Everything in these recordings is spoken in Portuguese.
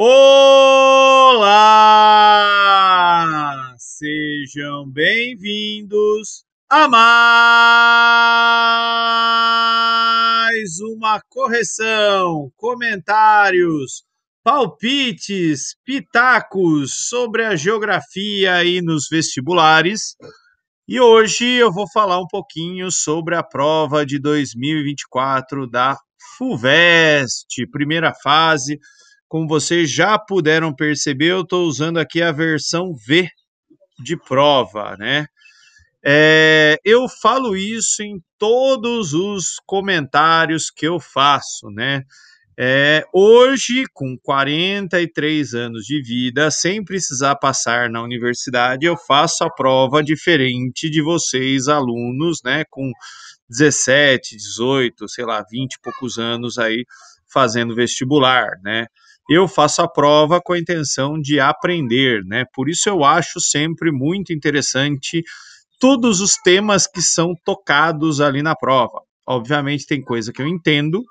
Olá! Sejam bem-vindos a mais uma correção, comentários, palpites, pitacos sobre a geografia aí nos vestibulares. E hoje eu vou falar um pouquinho sobre a prova de 2024 da FUVEST, primeira fase como vocês já puderam perceber, eu estou usando aqui a versão V de prova, né? É, eu falo isso em todos os comentários que eu faço, né? É, hoje, com 43 anos de vida, sem precisar passar na universidade, eu faço a prova diferente de vocês, alunos, né? Com 17, 18, sei lá, 20 e poucos anos aí fazendo vestibular, né? eu faço a prova com a intenção de aprender, né? Por isso eu acho sempre muito interessante todos os temas que são tocados ali na prova. Obviamente tem coisa que eu entendo,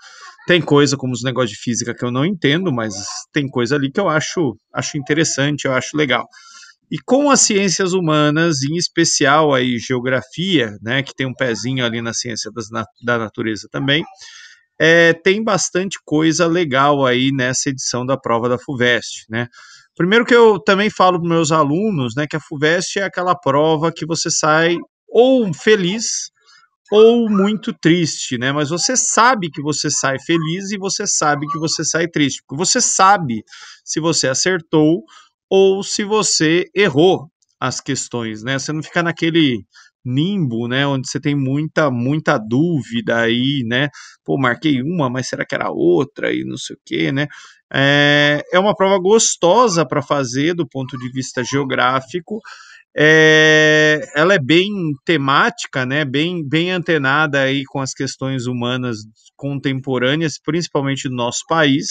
tem coisa como os negócios de física que eu não entendo, mas tem coisa ali que eu acho, acho interessante, eu acho legal. E com as ciências humanas, em especial aí geografia, né, que tem um pezinho ali na ciência das, da natureza também, é, tem bastante coisa legal aí nessa edição da prova da FUVEST, né? Primeiro que eu também falo para meus alunos, né, que a FUVEST é aquela prova que você sai ou feliz ou muito triste, né? Mas você sabe que você sai feliz e você sabe que você sai triste, porque você sabe se você acertou ou se você errou as questões, né? Você não fica naquele nimbo, né, onde você tem muita muita dúvida aí, né? Pô, marquei uma, mas será que era outra e não sei o quê, né? É, é uma prova gostosa para fazer do ponto de vista geográfico. É, ela é bem temática, né? Bem, bem antenada aí com as questões humanas contemporâneas, principalmente do nosso país.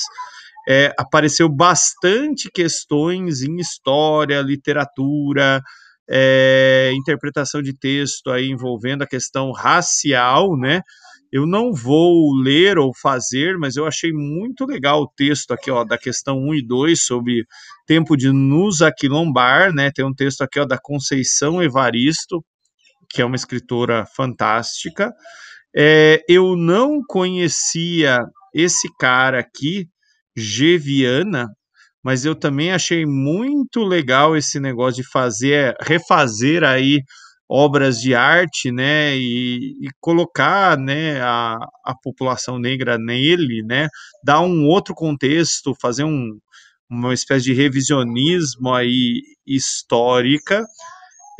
É, apareceu bastante questões em história, literatura, é, interpretação de texto aí envolvendo a questão racial, né? Eu não vou ler ou fazer, mas eu achei muito legal o texto aqui, ó, da questão 1 e 2 sobre tempo de nos aquilombar, né? Tem um texto aqui, ó, da Conceição Evaristo, que é uma escritora fantástica. É, eu não conhecia esse cara aqui, Geviana, mas eu também achei muito legal esse negócio de fazer, refazer aí obras de arte, né, e, e colocar, né, a, a, população negra nele, né, dar um outro contexto, fazer um, uma espécie de revisionismo aí histórica.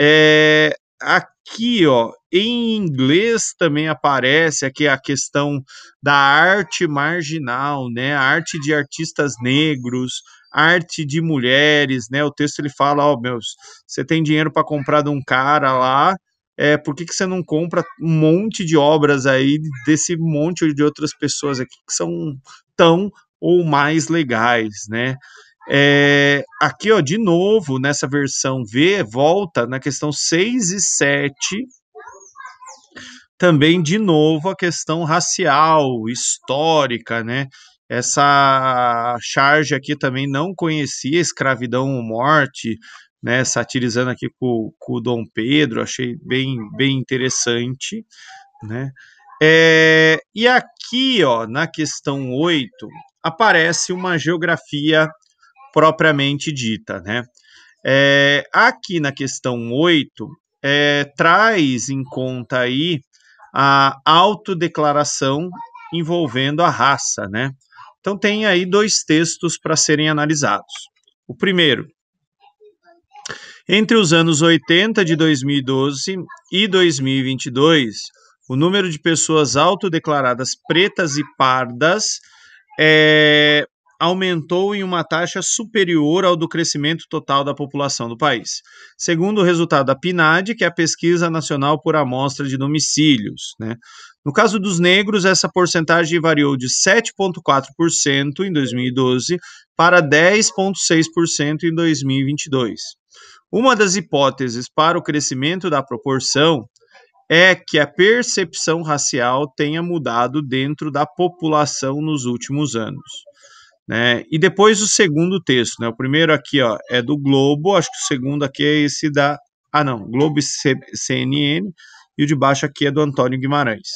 É, aqui, ó, em inglês também aparece aqui a questão da arte marginal, né, a arte de artistas negros, arte de mulheres, né? O texto ele fala, ó, oh, meus, você tem dinheiro para comprar de um cara lá, é, por que, que você não compra um monte de obras aí desse monte de outras pessoas aqui que são tão ou mais legais, né? É, aqui, ó, de novo, nessa versão V, volta na questão 6 e 7, também, de novo, a questão racial, histórica, né? Essa charge aqui também não conhecia escravidão ou morte, né, satirizando aqui com, com o Dom Pedro, achei bem, bem interessante, né? É, e aqui, ó, na questão 8, aparece uma geografia propriamente dita, né? É, aqui na questão 8, é, traz em conta aí a autodeclaração envolvendo a raça, né? Então tem aí dois textos para serem analisados. O primeiro, entre os anos 80 de 2012 e 2022, o número de pessoas autodeclaradas pretas e pardas é, aumentou em uma taxa superior ao do crescimento total da população do país, segundo o resultado da PNAD, que é a Pesquisa Nacional por Amostra de Domicílios. Né? No caso dos negros, essa porcentagem variou de 7,4% em 2012 para 10,6% em 2022. Uma das hipóteses para o crescimento da proporção é que a percepção racial tenha mudado dentro da população nos últimos anos. Né? E depois o segundo texto, né? o primeiro aqui ó, é do Globo, acho que o segundo aqui é esse da. Ah, não, Globo CNN, e o de baixo aqui é do Antônio Guimarães.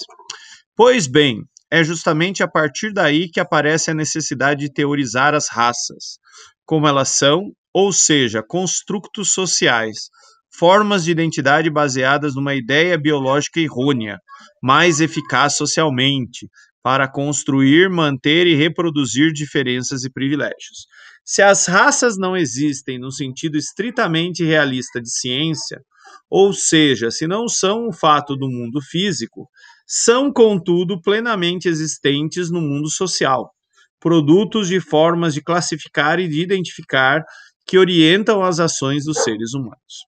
Pois bem, é justamente a partir daí que aparece a necessidade de teorizar as raças, como elas são, ou seja, construtos sociais, formas de identidade baseadas numa ideia biológica errônea, mais eficaz socialmente, para construir, manter e reproduzir diferenças e privilégios. Se as raças não existem no sentido estritamente realista de ciência, ou seja, se não são um fato do mundo físico, são, contudo, plenamente existentes no mundo social, produtos de formas de classificar e de identificar que orientam as ações dos seres humanos.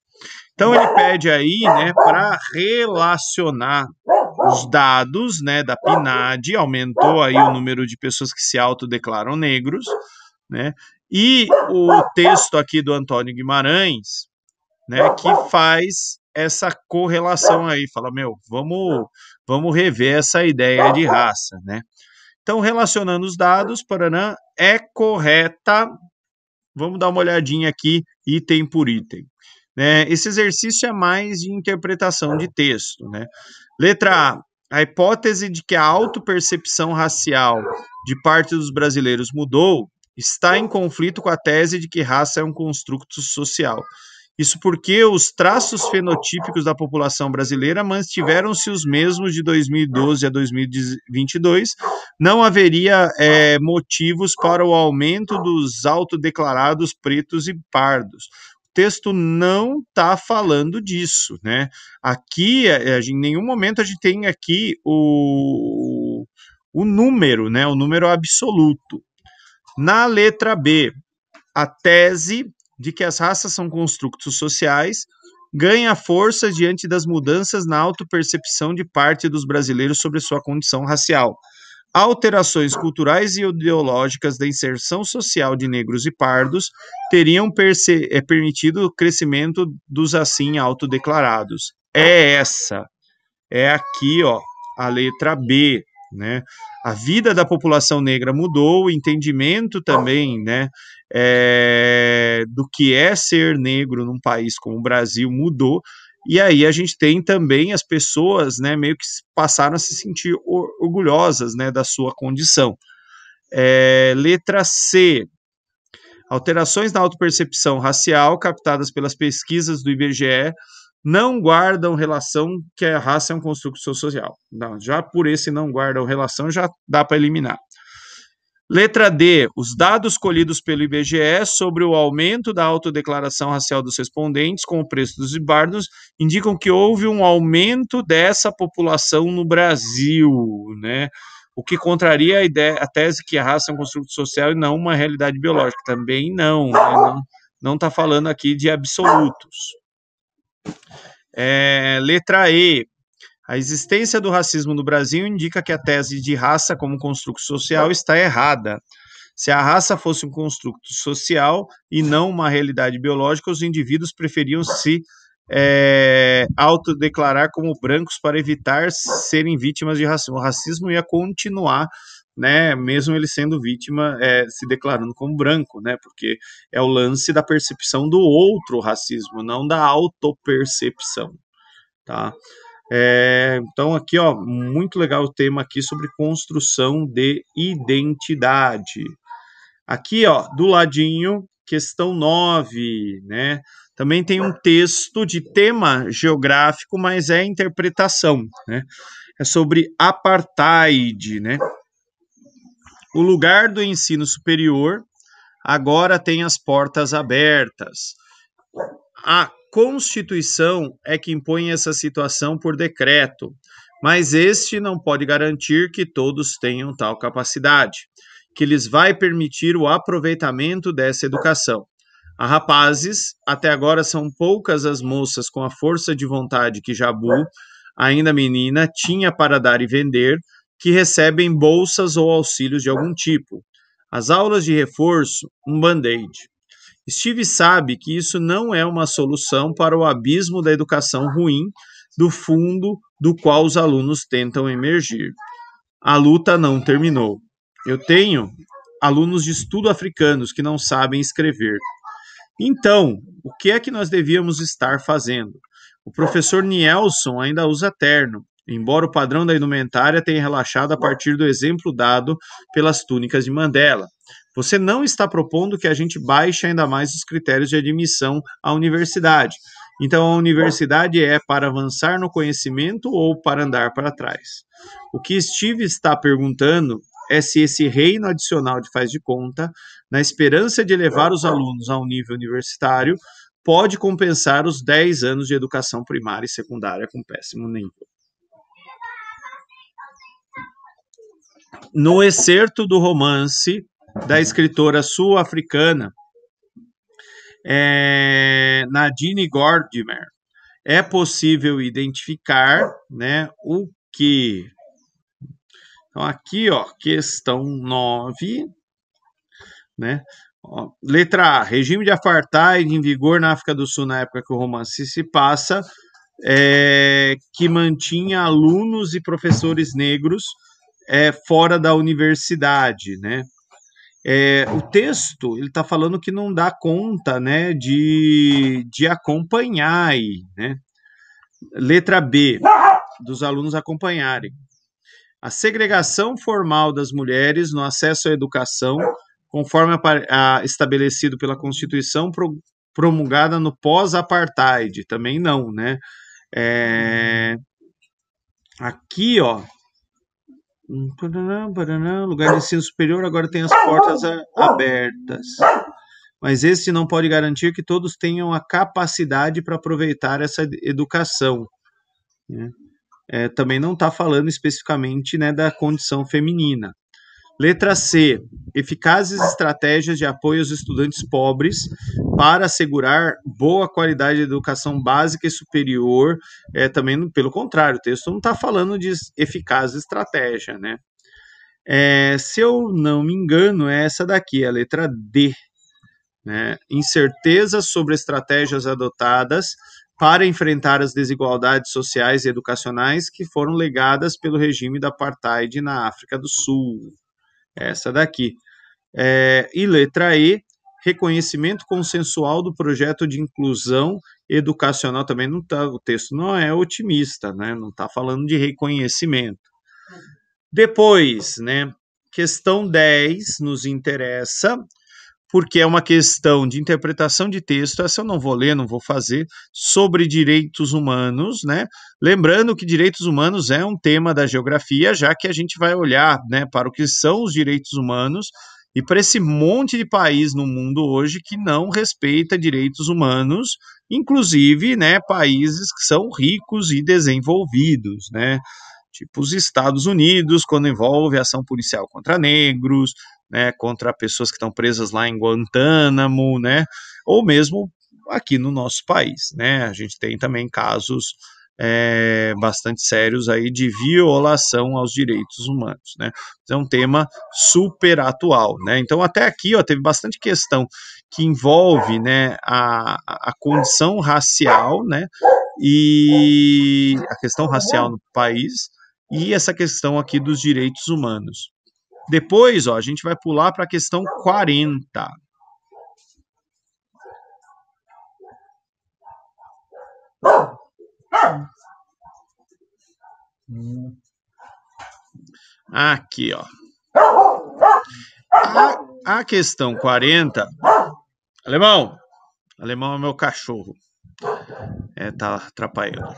Então ele pede aí, né, para relacionar os dados né, da PNAD, aumentou aí o número de pessoas que se autodeclaram negros, né? E o texto aqui do Antônio Guimarães, né, que faz essa correlação aí, fala, meu, vamos, vamos rever essa ideia de raça, né? Então, relacionando os dados, Paranã é correta. Vamos dar uma olhadinha aqui, item por item. Né? Esse exercício é mais de interpretação de texto. Né? Letra A. A hipótese de que a autopercepção racial de parte dos brasileiros mudou está em conflito com a tese de que raça é um construto social. Isso porque os traços fenotípicos da população brasileira mantiveram-se os mesmos de 2012 a 2022. Não haveria é, motivos para o aumento dos autodeclarados pretos e pardos texto não está falando disso, né? Aqui, é, é, a, em nenhum momento a gente tem aqui o, o número, né? O número absoluto. Na letra B, a tese de que as raças são construtos sociais ganha força diante das mudanças na autopercepção de parte dos brasileiros sobre sua condição racial alterações culturais e ideológicas da inserção social de negros e pardos teriam é, permitido o crescimento dos assim autodeclarados. É essa, é aqui, ó, a letra B, né? A vida da população negra mudou, o entendimento também, né, é, do que é ser negro num país como o Brasil mudou, e aí a gente tem também as pessoas, né, meio que passaram a se sentir orgulhosas, né, da sua condição. É, letra C. Alterações na autopercepção racial captadas pelas pesquisas do IBGE não guardam relação que a raça é um construto social. Não, já por esse não guardam relação já dá para eliminar. Letra D, os dados colhidos pelo IBGE sobre o aumento da autodeclaração racial dos respondentes com o preço dos bardos indicam que houve um aumento dessa população no Brasil, né? O que contraria a, ideia, a tese que a raça é um construto social e não uma realidade biológica. Também não, né? não está falando aqui de absolutos. É, letra E, a existência do racismo no Brasil indica que a tese de raça como construto social está errada. Se a raça fosse um construto social e não uma realidade biológica, os indivíduos preferiam se é, autodeclarar como brancos para evitar serem vítimas de racismo. O racismo ia continuar, né, mesmo ele sendo vítima, é, se declarando como branco, né, porque é o lance da percepção do outro racismo, não da autopercepção, tá? É, então aqui, ó, muito legal o tema aqui sobre construção de identidade. Aqui, ó, do ladinho, questão 9, né? Também tem um texto de tema geográfico, mas é interpretação, né? É sobre apartheid, né? O lugar do ensino superior agora tem as portas abertas. A ah, Constituição é que impõe essa situação por decreto, mas este não pode garantir que todos tenham tal capacidade, que lhes vai permitir o aproveitamento dessa educação. A rapazes, até agora são poucas as moças com a força de vontade que Jabu, ainda menina, tinha para dar e vender, que recebem bolsas ou auxílios de algum tipo. As aulas de reforço, um band-aid. Steve sabe que isso não é uma solução para o abismo da educação ruim do fundo do qual os alunos tentam emergir. A luta não terminou. Eu tenho alunos de estudo africanos que não sabem escrever. Então, o que é que nós devíamos estar fazendo? O professor Nielson ainda usa terno, embora o padrão da indumentária tenha relaxado a partir do exemplo dado pelas túnicas de Mandela. Você não está propondo que a gente baixe ainda mais os critérios de admissão à universidade. Então, a universidade é para avançar no conhecimento ou para andar para trás? O que Steve está perguntando é se esse reino adicional de faz de conta, na esperança de elevar os alunos ao nível universitário, pode compensar os 10 anos de educação primária e secundária com péssimo nível. No excerto do romance da escritora sul-africana é, Nadine Gordimer, é possível identificar né, o que. Então, aqui, ó, questão 9, né? letra A, regime de apartheid em vigor na África do Sul na época que o romance se passa, é, que mantinha alunos e professores negros é, fora da universidade, né? É, o texto ele está falando que não dá conta né, de, de acompanhar. Aí, né? Letra B, dos alunos acompanharem. A segregação formal das mulheres no acesso à educação, conforme a, a, estabelecido pela Constituição pro, promulgada no pós-apartheid, também não, né? É, aqui, ó, Lugar de ensino superior agora tem as portas abertas. Mas esse não pode garantir que todos tenham a capacidade para aproveitar essa educação. Né? É, também não está falando especificamente né, da condição feminina. Letra C. Eficazes estratégias de apoio aos estudantes pobres para assegurar boa qualidade de educação básica e superior, é, também, pelo contrário, o texto não está falando de eficaz estratégia, né? É, se eu não me engano, é essa daqui, a letra D. Né? Incertezas sobre estratégias adotadas para enfrentar as desigualdades sociais e educacionais que foram legadas pelo regime da apartheid na África do Sul. Essa daqui. É, e letra E, reconhecimento consensual do projeto de inclusão educacional também não tá, o texto não é otimista, né? Não está falando de reconhecimento. Depois, né? Questão 10 nos interessa, porque é uma questão de interpretação de texto, essa eu não vou ler, não vou fazer, sobre direitos humanos, né? Lembrando que direitos humanos é um tema da geografia, já que a gente vai olhar né, para o que são os direitos humanos e para esse monte de país no mundo hoje que não respeita direitos humanos, inclusive né, países que são ricos e desenvolvidos, né? Tipo os Estados Unidos, quando envolve ação policial contra negros, né, contra pessoas que estão presas lá em Guantánamo, né? Ou mesmo aqui no nosso país, né? A gente tem também casos é, bastante sérios aí de violação aos direitos humanos, né? Então, é um tema super atual, né? Então até aqui, ó, teve bastante questão que envolve, né, a, a condição racial, né, e a questão racial no país e essa questão aqui dos direitos humanos. Depois, ó, a gente vai pular para a questão 40, Hum. Aqui, ó. A, a questão 40. Alemão. Alemão é meu cachorro. É, tá atrapalhando.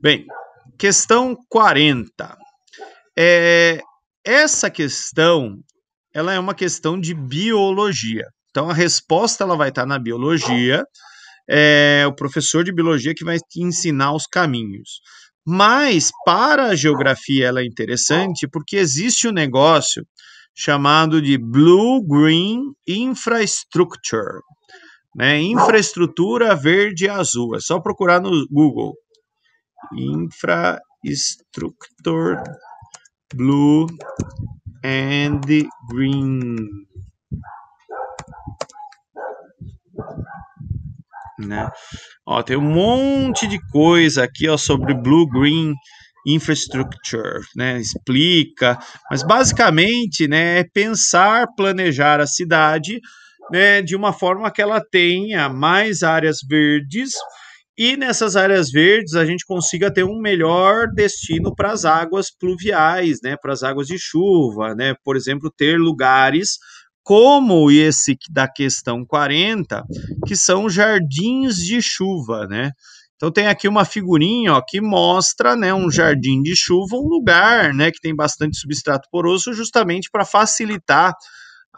Bem, questão 40. É, essa questão, ela é uma questão de biologia. Então a resposta ela vai estar na biologia é o professor de biologia que vai te ensinar os caminhos. Mas para a geografia ela é interessante porque existe um negócio chamado de Blue Green Infrastructure. Né? Infraestrutura verde e azul. É só procurar no Google. Infrastructure Blue and Green. né? Ó, tem um monte de coisa aqui ó, sobre Blue Green Infrastructure, né? Explica, mas basicamente, né, é pensar, planejar a cidade, né, de uma forma que ela tenha mais áreas verdes e nessas áreas verdes a gente consiga ter um melhor destino para as águas pluviais, né, para as águas de chuva, né? Por exemplo, ter lugares como esse da questão 40, que são jardins de chuva, né? Então tem aqui uma figurinha ó, que mostra né, um jardim de chuva, um lugar né, que tem bastante substrato poroso, justamente para facilitar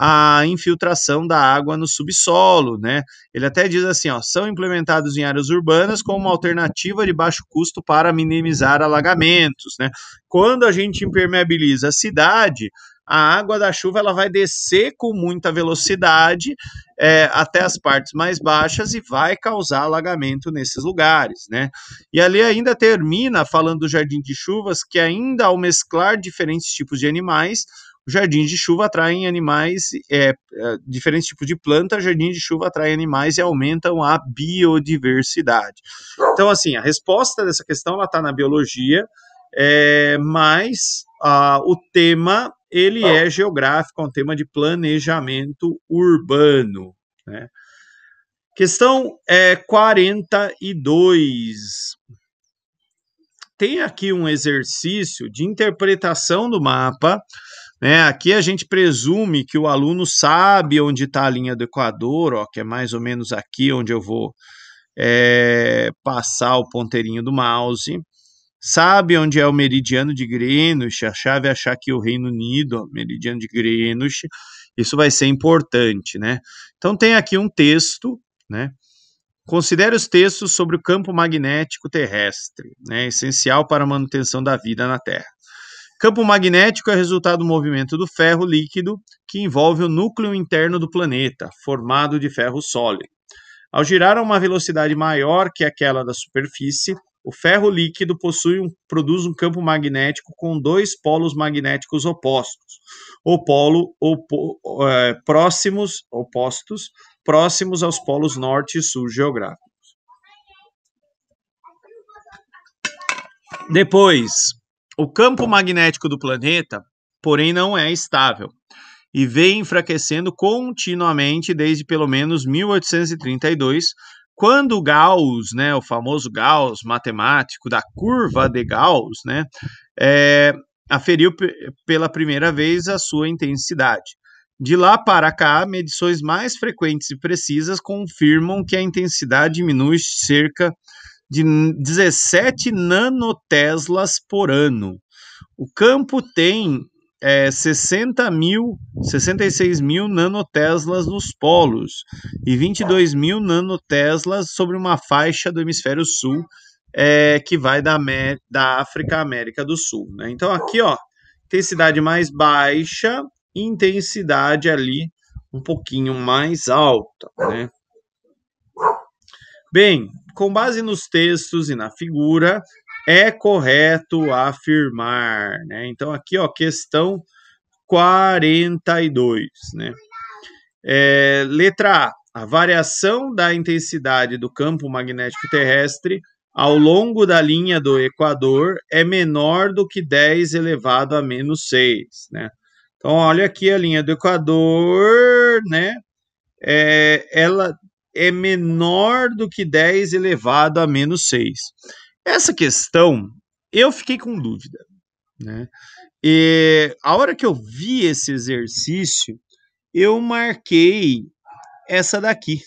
a infiltração da água no subsolo. Né? Ele até diz assim: ó, são implementados em áreas urbanas como uma alternativa de baixo custo para minimizar alagamentos. Né? Quando a gente impermeabiliza a cidade, a água da chuva ela vai descer com muita velocidade é, até as partes mais baixas e vai causar alagamento nesses lugares, né? E ali ainda termina falando do jardim de chuvas que ainda ao mesclar diferentes tipos de animais jardins de chuva atraem animais, é, é diferentes tipos de planta, jardim de chuva atraem animais e aumentam a biodiversidade. Então, assim, a resposta dessa questão está na biologia, é, mas a, ah, o tema ele é geográfico, é um tema de planejamento urbano. Né? Questão é, 42. Tem aqui um exercício de interpretação do mapa. Né? Aqui a gente presume que o aluno sabe onde está a linha do Equador, ó, que é mais ou menos aqui onde eu vou é, passar o ponteirinho do mouse. Sabe onde é o meridiano de Greenwich? A chave é achar que o Reino Unido, meridiano de Greenwich, isso vai ser importante, né? Então tem aqui um texto, né? Considere os textos sobre o campo magnético terrestre, né, essencial para a manutenção da vida na Terra. Campo magnético é resultado do movimento do ferro líquido que envolve o núcleo interno do planeta, formado de ferro sólido. Ao girar a uma velocidade maior que aquela da superfície, o ferro líquido possui um, produz um campo magnético com dois polos magnéticos opostos, ou polo opo, é, próximos, opostos, próximos aos polos norte e sul geográficos. Depois, o campo magnético do planeta, porém, não é estável e vem enfraquecendo continuamente desde pelo menos 1832, quando Gauss, né, o famoso Gauss, matemático da curva de Gauss, né, é, aferiu pela primeira vez a sua intensidade. De lá para cá, medições mais frequentes e precisas confirmam que a intensidade diminui cerca de 17 nanoteslas por ano. O campo tem é, 60 mil, 66 mil nanoteslas nos polos e 22 mil nanoteslas sobre uma faixa do hemisfério sul é, que vai da, da África à América do Sul. Né? Então aqui, ó, intensidade mais baixa, intensidade ali um pouquinho mais alta, né? Bem, com base nos textos e na figura, é correto afirmar, né? Então aqui, ó, questão 42, né? É, letra A. A variação da intensidade do campo magnético terrestre ao longo da linha do Equador é menor do que 10 elevado a menos 6, né? Então, olha aqui a linha do Equador, né? É, ela é menor do que 10 elevado a menos 6. Essa questão eu fiquei com dúvida. Né? E a hora que eu vi esse exercício, eu marquei essa daqui,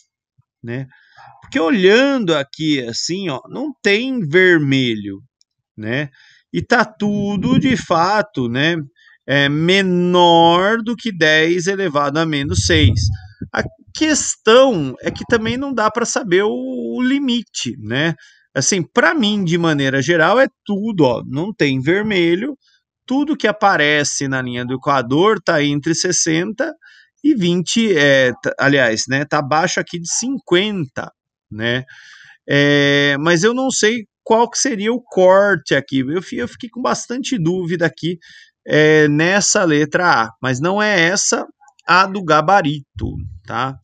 né? Porque olhando aqui assim, ó, não tem vermelho, né? E tá tudo de fato, né? É menor do que 10 elevado a menos 6. A questão é que também não dá para saber o, o limite, né? assim, para mim, de maneira geral, é tudo, ó, não tem vermelho, tudo que aparece na linha do Equador tá entre 60 e 20, é, tá, aliás, né, tá abaixo aqui de 50, né, é, mas eu não sei qual que seria o corte aqui, eu, eu fiquei com bastante dúvida aqui é, nessa letra A, mas não é essa a do gabarito, tá?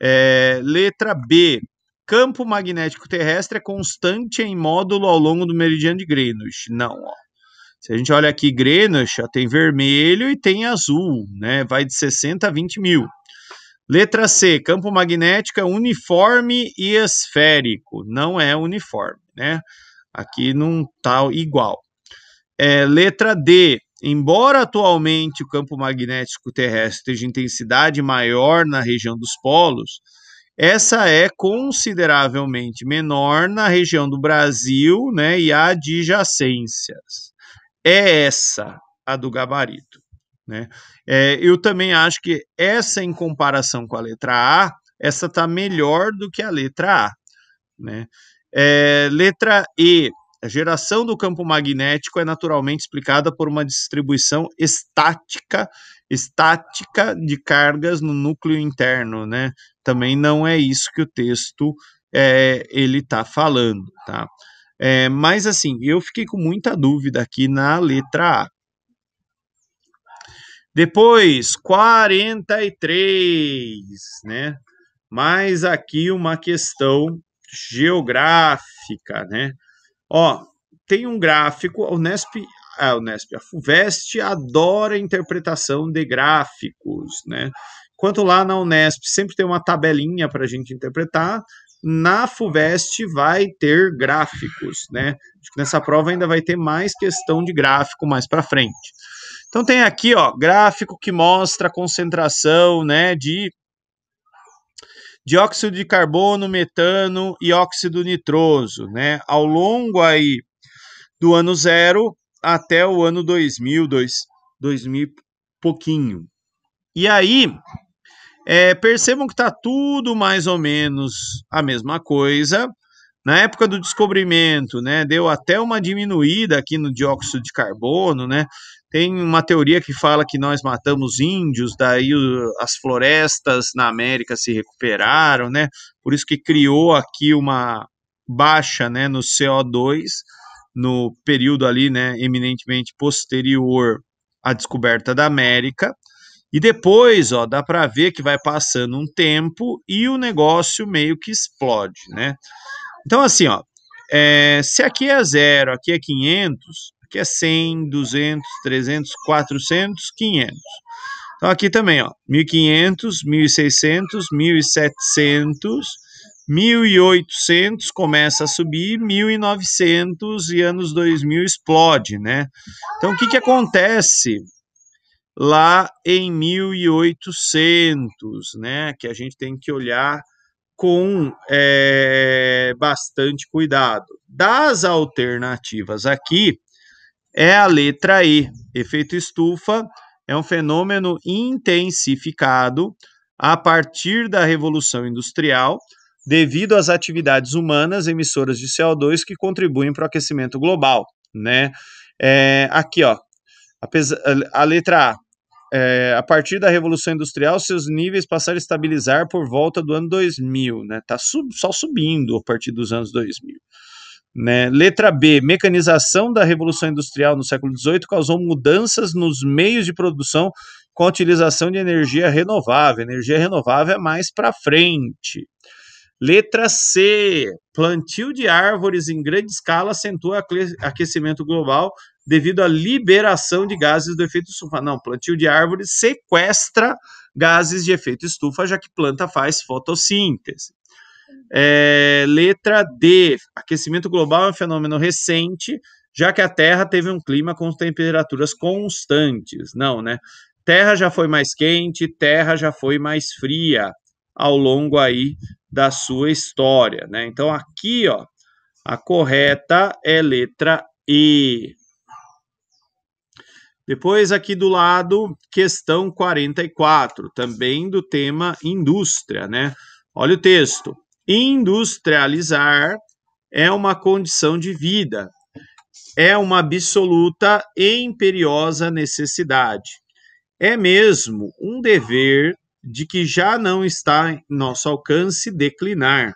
É, letra B, Campo magnético terrestre é constante em módulo ao longo do meridiano de Greenwich. Não, ó. Se a gente olha aqui Greenwich, ó, tem vermelho e tem azul, né? Vai de 60 a 20 mil. Letra C, campo magnético é uniforme e esférico. Não é uniforme, né? Aqui não tá igual. É, letra D, embora atualmente o campo magnético terrestre esteja intensidade maior na região dos polos, essa é consideravelmente menor na região do Brasil né, e adjacências. É essa a do gabarito. Né? É, eu também acho que essa, em comparação com a letra A, essa está melhor do que a letra A. Né? É, letra E. A geração do campo magnético é naturalmente explicada por uma distribuição estática, estática de cargas no núcleo interno, né? também não é isso que o texto é, ele está falando, tá? É, mas assim, eu fiquei com muita dúvida aqui na letra A. Depois, 43, né? Mais aqui uma questão geográfica, né? Ó, tem um gráfico, a Unesp, a Unesp, a FUVEST adora interpretação de gráficos, né? Quanto lá na Unesp, sempre tem uma tabelinha para a gente interpretar. Na FUVEST vai ter gráficos, né? Acho que nessa prova ainda vai ter mais questão de gráfico mais para frente. Então tem aqui, ó, gráfico que mostra a concentração, né, de dióxido de carbono, metano e óxido nitroso, né, ao longo aí do ano zero até o ano 2000, dois, 2000 pouquinho. E aí, é, percebam que está tudo mais ou menos a mesma coisa. Na época do descobrimento, né, deu até uma diminuída aqui no dióxido de carbono, né? Tem uma teoria que fala que nós matamos índios, daí o, as florestas na América se recuperaram, né? Por isso que criou aqui uma baixa, né, no CO2 no período ali, né, eminentemente posterior à descoberta da América. E depois, ó, dá para ver que vai passando um tempo e o negócio meio que explode, né? Então, assim, ó, é, se aqui é zero, aqui é 500, aqui é 100, 200, 300, 400, 500. Então, aqui também, ó, 1500, 1600, 1700, 1800 começa a subir, 1900 e anos 2000 explode, né? Então, o que, que acontece lá em 1800, né? Que a gente tem que olhar com é, bastante cuidado. Das alternativas aqui é a letra E. Efeito estufa é um fenômeno intensificado a partir da Revolução Industrial devido às atividades humanas emissoras de CO2 que contribuem para o aquecimento global, né? É, aqui, ó, a, a letra A, é, a partir da Revolução Industrial, seus níveis passaram a estabilizar por volta do ano 2000, né? Tá sub, só subindo a partir dos anos 2000. Né? Letra B, mecanização da Revolução Industrial no século XVIII causou mudanças nos meios de produção com a utilização de energia renovável. Energia renovável é mais para frente. Letra C, plantio de árvores em grande escala acentua aquecimento global devido à liberação de gases do efeito estufa. Não, plantio de árvores sequestra gases de efeito estufa, já que planta faz fotossíntese. É, letra D. Aquecimento global é um fenômeno recente, já que a Terra teve um clima com temperaturas constantes. Não, né? Terra já foi mais quente, Terra já foi mais fria ao longo aí da sua história, né? Então aqui, ó, a correta é letra E. Depois, aqui do lado, questão 44, também do tema indústria, né? Olha o texto. Industrializar é uma condição de vida, é uma absoluta e imperiosa necessidade. É mesmo um dever de que já não está em nosso alcance declinar,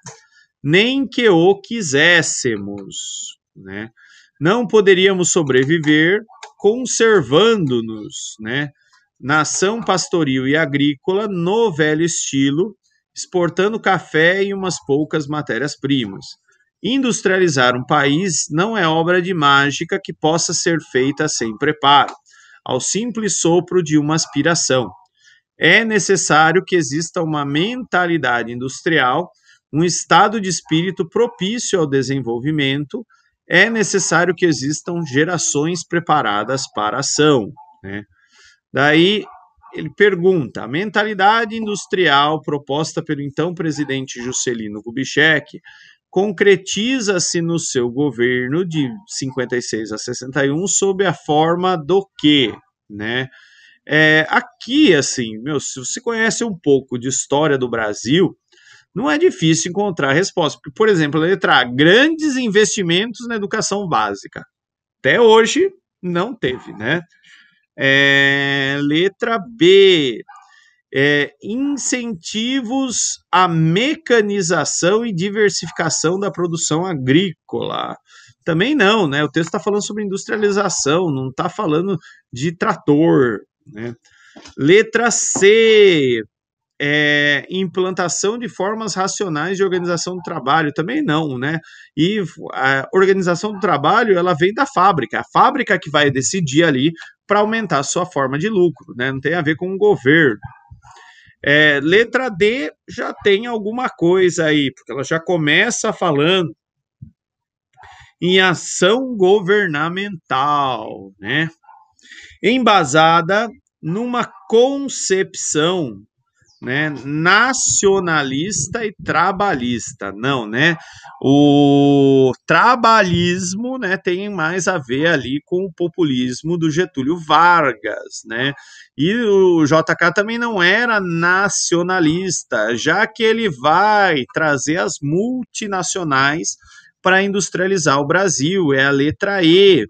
nem que o quiséssemos, né? Não poderíamos sobreviver conservando-nos, né? Nação pastoril e agrícola no velho estilo, exportando café e umas poucas matérias-primas. Industrializar um país não é obra de mágica que possa ser feita sem preparo, ao simples sopro de uma aspiração. É necessário que exista uma mentalidade industrial, um estado de espírito propício ao desenvolvimento, é necessário que existam gerações preparadas para a ação. Né? Daí ele pergunta: a mentalidade industrial proposta pelo então presidente Juscelino Kubitschek concretiza-se no seu governo de 56 a 61 sob a forma do quê? Né? É, aqui, assim, meu, se você conhece um pouco de história do Brasil, não é difícil encontrar a resposta. Porque, por exemplo, a letra A, grandes investimentos na educação básica. Até hoje não teve, né? É, letra B, é, incentivos à mecanização e diversificação da produção agrícola. Também não, né? O texto está falando sobre industrialização, não está falando de trator. Né? Letra C, é, implantação de formas racionais de organização do trabalho, também não, né? E a é, organização do trabalho, ela vem da fábrica, a fábrica que vai decidir ali para aumentar a sua forma de lucro, né? Não tem a ver com o governo. É, letra D já tem alguma coisa aí, porque ela já começa falando em ação governamental, né? Embasada numa concepção né? Nacionalista e trabalhista, não, né? O trabalhismo, né, tem mais a ver ali com o populismo do Getúlio Vargas, né? E o JK também não era nacionalista, já que ele vai trazer as multinacionais para industrializar o Brasil, é a letra E,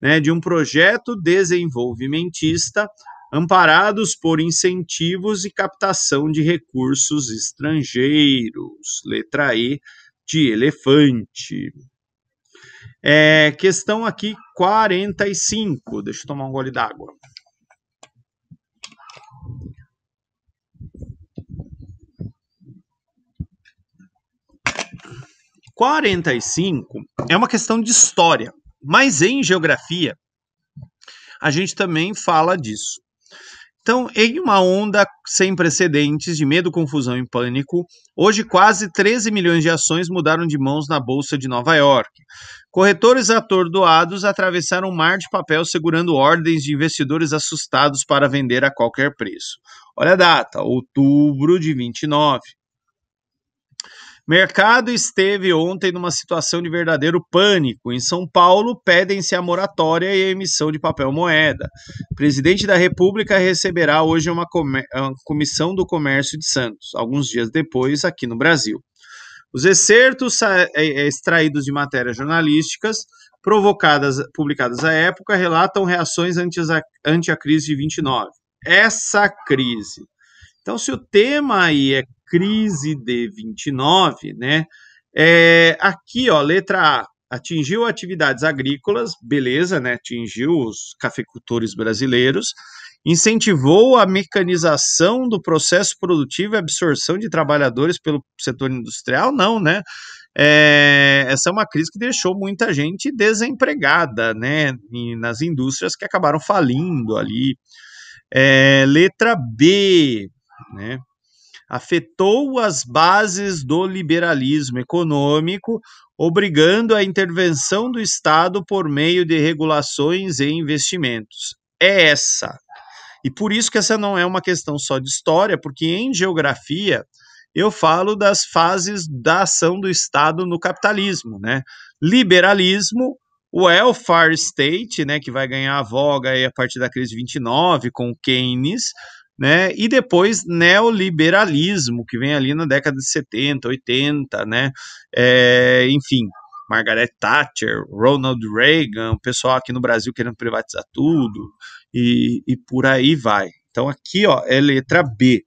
né, de um projeto desenvolvimentista amparados por incentivos e captação de recursos estrangeiros. Letra E de elefante. É, questão aqui 45. Deixa eu tomar um gole d'água. Quarenta e cinco é uma questão de história, mas em geografia a gente também fala disso. Então, em uma onda sem precedentes de medo, confusão e pânico, hoje quase 13 milhões de ações mudaram de mãos na Bolsa de Nova York. Corretores atordoados atravessaram um mar de papel segurando ordens de investidores assustados para vender a qualquer preço. Olha a data, outubro de 29. Mercado esteve ontem numa situação de verdadeiro pânico. Em São Paulo, pedem-se a moratória e a emissão de papel moeda. O presidente da República receberá hoje uma, uma comissão do comércio de Santos, alguns dias depois, aqui no Brasil. Os excertos é, é, extraídos de matérias jornalísticas provocadas, publicadas à época relatam reações ante a, ante a crise de 29. Essa crise. Então, se o tema aí é crise de 29, né? É, aqui, ó, letra A, atingiu atividades agrícolas, beleza, né? Atingiu os cafeicultores brasileiros, incentivou a mecanização do processo produtivo e absorção de trabalhadores pelo setor industrial? Não, né? É, essa é uma crise que deixou muita gente desempregada, né? E nas indústrias que acabaram falindo ali. É, letra B, né? afetou as bases do liberalismo econômico, obrigando a intervenção do Estado por meio de regulações e investimentos. É essa. E por isso que essa não é uma questão só de história, porque em geografia eu falo das fases da ação do Estado no capitalismo, né? Liberalismo, o welfare state, né, que vai ganhar a voga a partir da crise de 29 com Keynes, né? E depois neoliberalismo, que vem ali na década de 70, 80, né? É, enfim, Margaret Thatcher, Ronald Reagan, o pessoal aqui no Brasil querendo privatizar tudo e, e por aí vai. Então aqui ó, é letra B.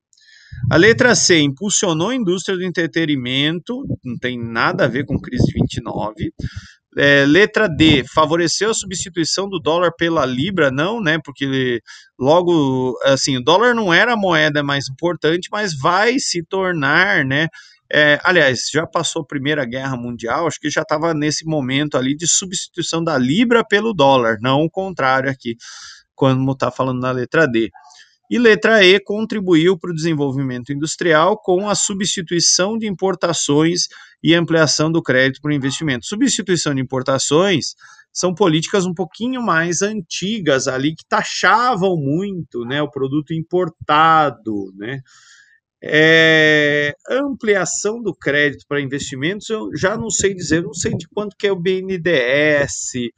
A letra C impulsionou a indústria do entretenimento, não tem nada a ver com crise de 29. É, letra D, favoreceu a substituição do dólar pela libra, não, né? Porque logo, assim, o dólar não era a moeda mais importante, mas vai se tornar, né? É, aliás, já passou a Primeira Guerra Mundial, acho que já estava nesse momento ali de substituição da libra pelo dólar, não o contrário aqui, quando está falando na letra D. E letra E contribuiu para o desenvolvimento industrial com a substituição de importações e ampliação do crédito para o investimento. Substituição de importações são políticas um pouquinho mais antigas ali que taxavam muito, né, o produto importado, né? É, ampliação do crédito para investimentos, eu já não sei dizer, não sei de quanto que é o BNDES,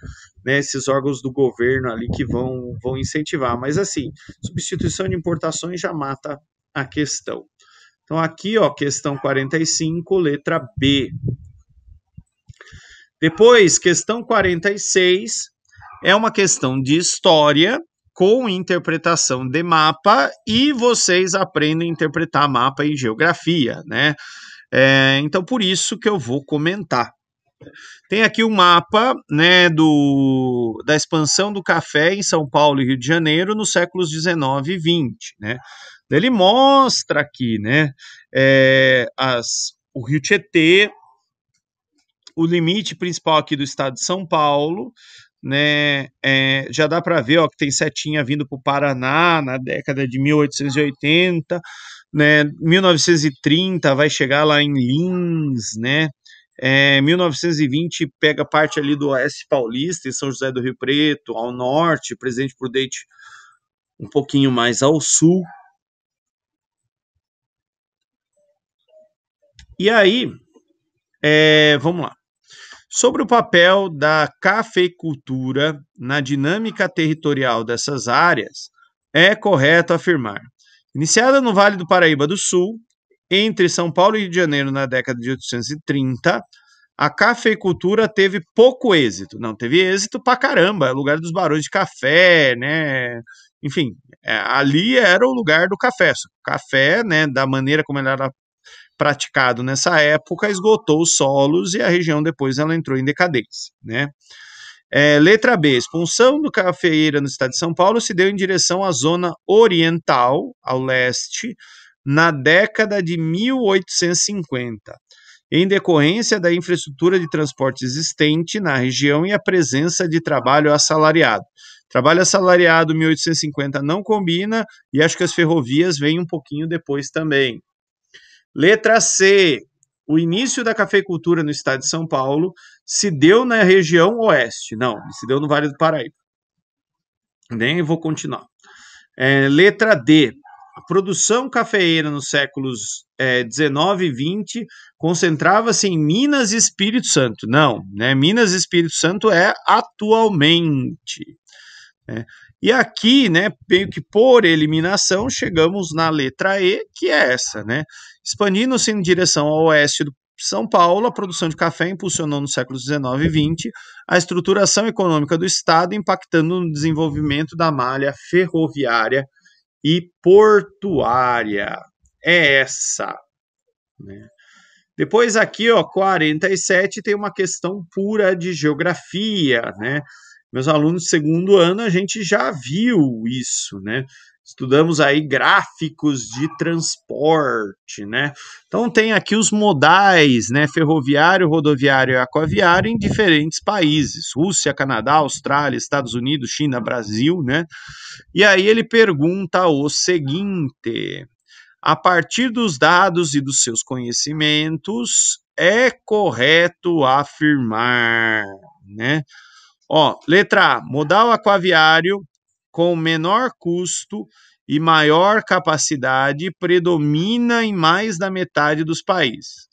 né, esses órgãos do governo ali que vão, vão incentivar. Mas assim, substituição de importações já mata a questão. Então aqui, ó, questão 45, letra B. Depois, questão 46 é uma questão de história com interpretação de mapa e vocês aprendem a interpretar mapa em geografia, né? É, então, por isso que eu vou comentar. Tem aqui o um mapa né, do, da expansão do café em São Paulo e Rio de Janeiro nos séculos 19 e 20. Né? Ele mostra aqui né, é, as, o Rio Tietê, o limite principal aqui do estado de São Paulo, né? É, já dá para ver ó, que tem setinha vindo para o Paraná na década de 1880, né? 1930 vai chegar lá em Lins, né? É, 1920 pega parte ali do Oeste Paulista e São José do Rio Preto, ao norte, Presidente Prudente um pouquinho mais ao sul. E aí, é, vamos lá. Sobre o papel da cafeicultura na dinâmica territorial dessas áreas, é correto afirmar. Iniciada no Vale do Paraíba do Sul, entre São Paulo e Rio de Janeiro na década de 1830, a cafeicultura teve pouco êxito. Não, teve êxito pra caramba, é lugar dos barões de café, né? Enfim, é, ali era o lugar do café. O café, né, da maneira como ele era praticado nessa época, esgotou os solos e a região depois ela entrou em decadência, né? É, letra B, expulsão do cafeeira no estado de São Paulo se deu em direção à zona oriental, ao leste, na década de 1850, em decorrência da infraestrutura de transporte existente na região e a presença de trabalho assalariado. Trabalho assalariado 1850 não combina e acho que as ferrovias vêm um pouquinho depois também. Letra C. O início da cafeicultura no estado de São Paulo se deu na região oeste. Não, se deu no Vale do Paraíba. Nem vou continuar. É, letra D. A produção cafeeira nos séculos é, 19 e 20 concentrava-se em Minas e Espírito Santo. Não, né? Minas e Espírito Santo é atualmente. Né? E aqui, né, meio que por eliminação, chegamos na letra E, que é essa, né? Expandindo-se em direção ao oeste do são Paulo, a produção de café impulsionou no século XIX e XX a estruturação econômica do Estado, impactando no desenvolvimento da malha ferroviária e portuária. É essa. Né? Depois aqui, ó, 47 tem uma questão pura de geografia, né? Meus alunos do segundo ano, a gente já viu isso, né? Estudamos aí gráficos de transporte, né? Então tem aqui os modais, né? Ferroviário, rodoviário e aquaviário em diferentes países: Rússia, Canadá, Austrália, Estados Unidos, China, Brasil, né? E aí ele pergunta o seguinte: a partir dos dados e dos seus conhecimentos, é correto afirmar, né? Ó, letra A, modal aquaviário com menor custo e maior capacidade predomina em mais da metade dos países.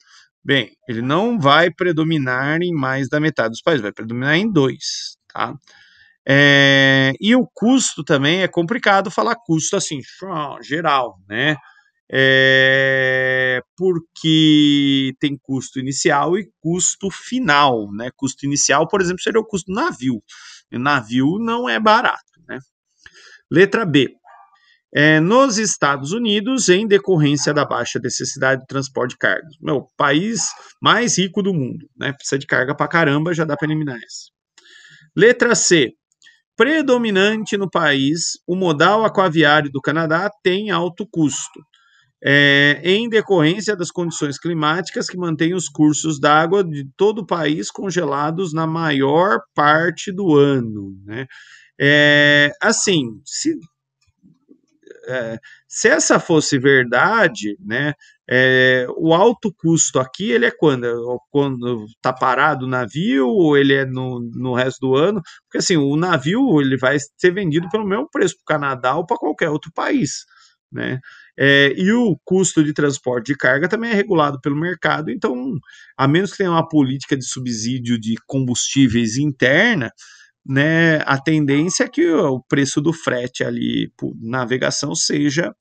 Bem, ele não vai predominar em mais da metade dos países, vai predominar em dois, tá? É, e o custo também é complicado falar custo assim, ah, geral, né? É, porque tem custo inicial e custo final, né? Custo inicial, por exemplo, seria o custo do navio. O navio não é barato, né? Letra B. É, nos Estados Unidos, em decorrência da baixa necessidade de transporte de cargas. Meu, país mais rico do mundo, né? Precisa de carga pra caramba, já dá para eliminar essa. Letra C. Predominante no país, o modal aquaviário do Canadá tem alto custo, é, em decorrência das condições climáticas que mantêm os cursos d'água de todo o país congelados na maior parte do ano, né? É, assim, se, é, se essa fosse verdade, né, é, o alto custo aqui ele é quando é, quando está parado o navio ou ele é no, no resto do ano porque assim o navio ele vai ser vendido pelo mesmo preço para o Canadá ou para qualquer outro país né é, e o custo de transporte de carga também é regulado pelo mercado então a menos que tenha uma política de subsídio de combustíveis interna né, a tendência é que o preço do frete ali por navegação seja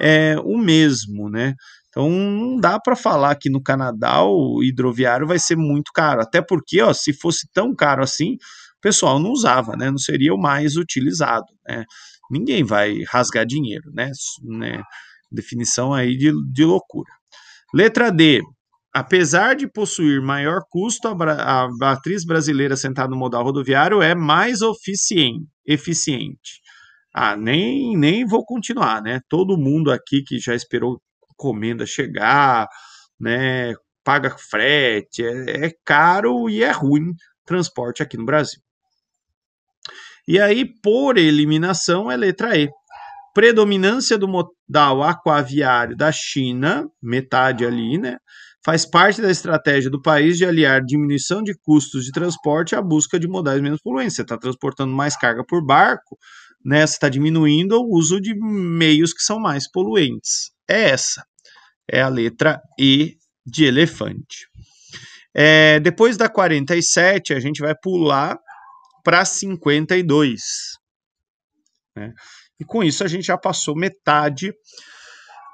é, o mesmo, né? Então não dá para falar que no Canadá o hidroviário vai ser muito caro, até porque ó, se fosse tão caro assim, o pessoal não usava, né? Não seria o mais utilizado, né? Ninguém vai rasgar dinheiro, né? né? Definição aí de, de loucura. Letra D, Apesar de possuir maior custo, a, a atriz brasileira sentada no modal rodoviário é mais eficiente. Ah, nem, nem vou continuar, né? Todo mundo aqui que já esperou comenda chegar, né? Paga frete, é, é caro e é ruim transporte aqui no Brasil. E aí, por eliminação, é letra E. Predominância do modal aquaviário da China, metade ali, né? faz parte da estratégia do país de aliar diminuição de custos de transporte à busca de modais menos poluentes. Você está transportando mais carga por barco, né? Você está diminuindo o uso de meios que são mais poluentes. É essa. É a letra E de elefante. É, depois da 47, a gente vai pular para 52. Né? E com isso a gente já passou metade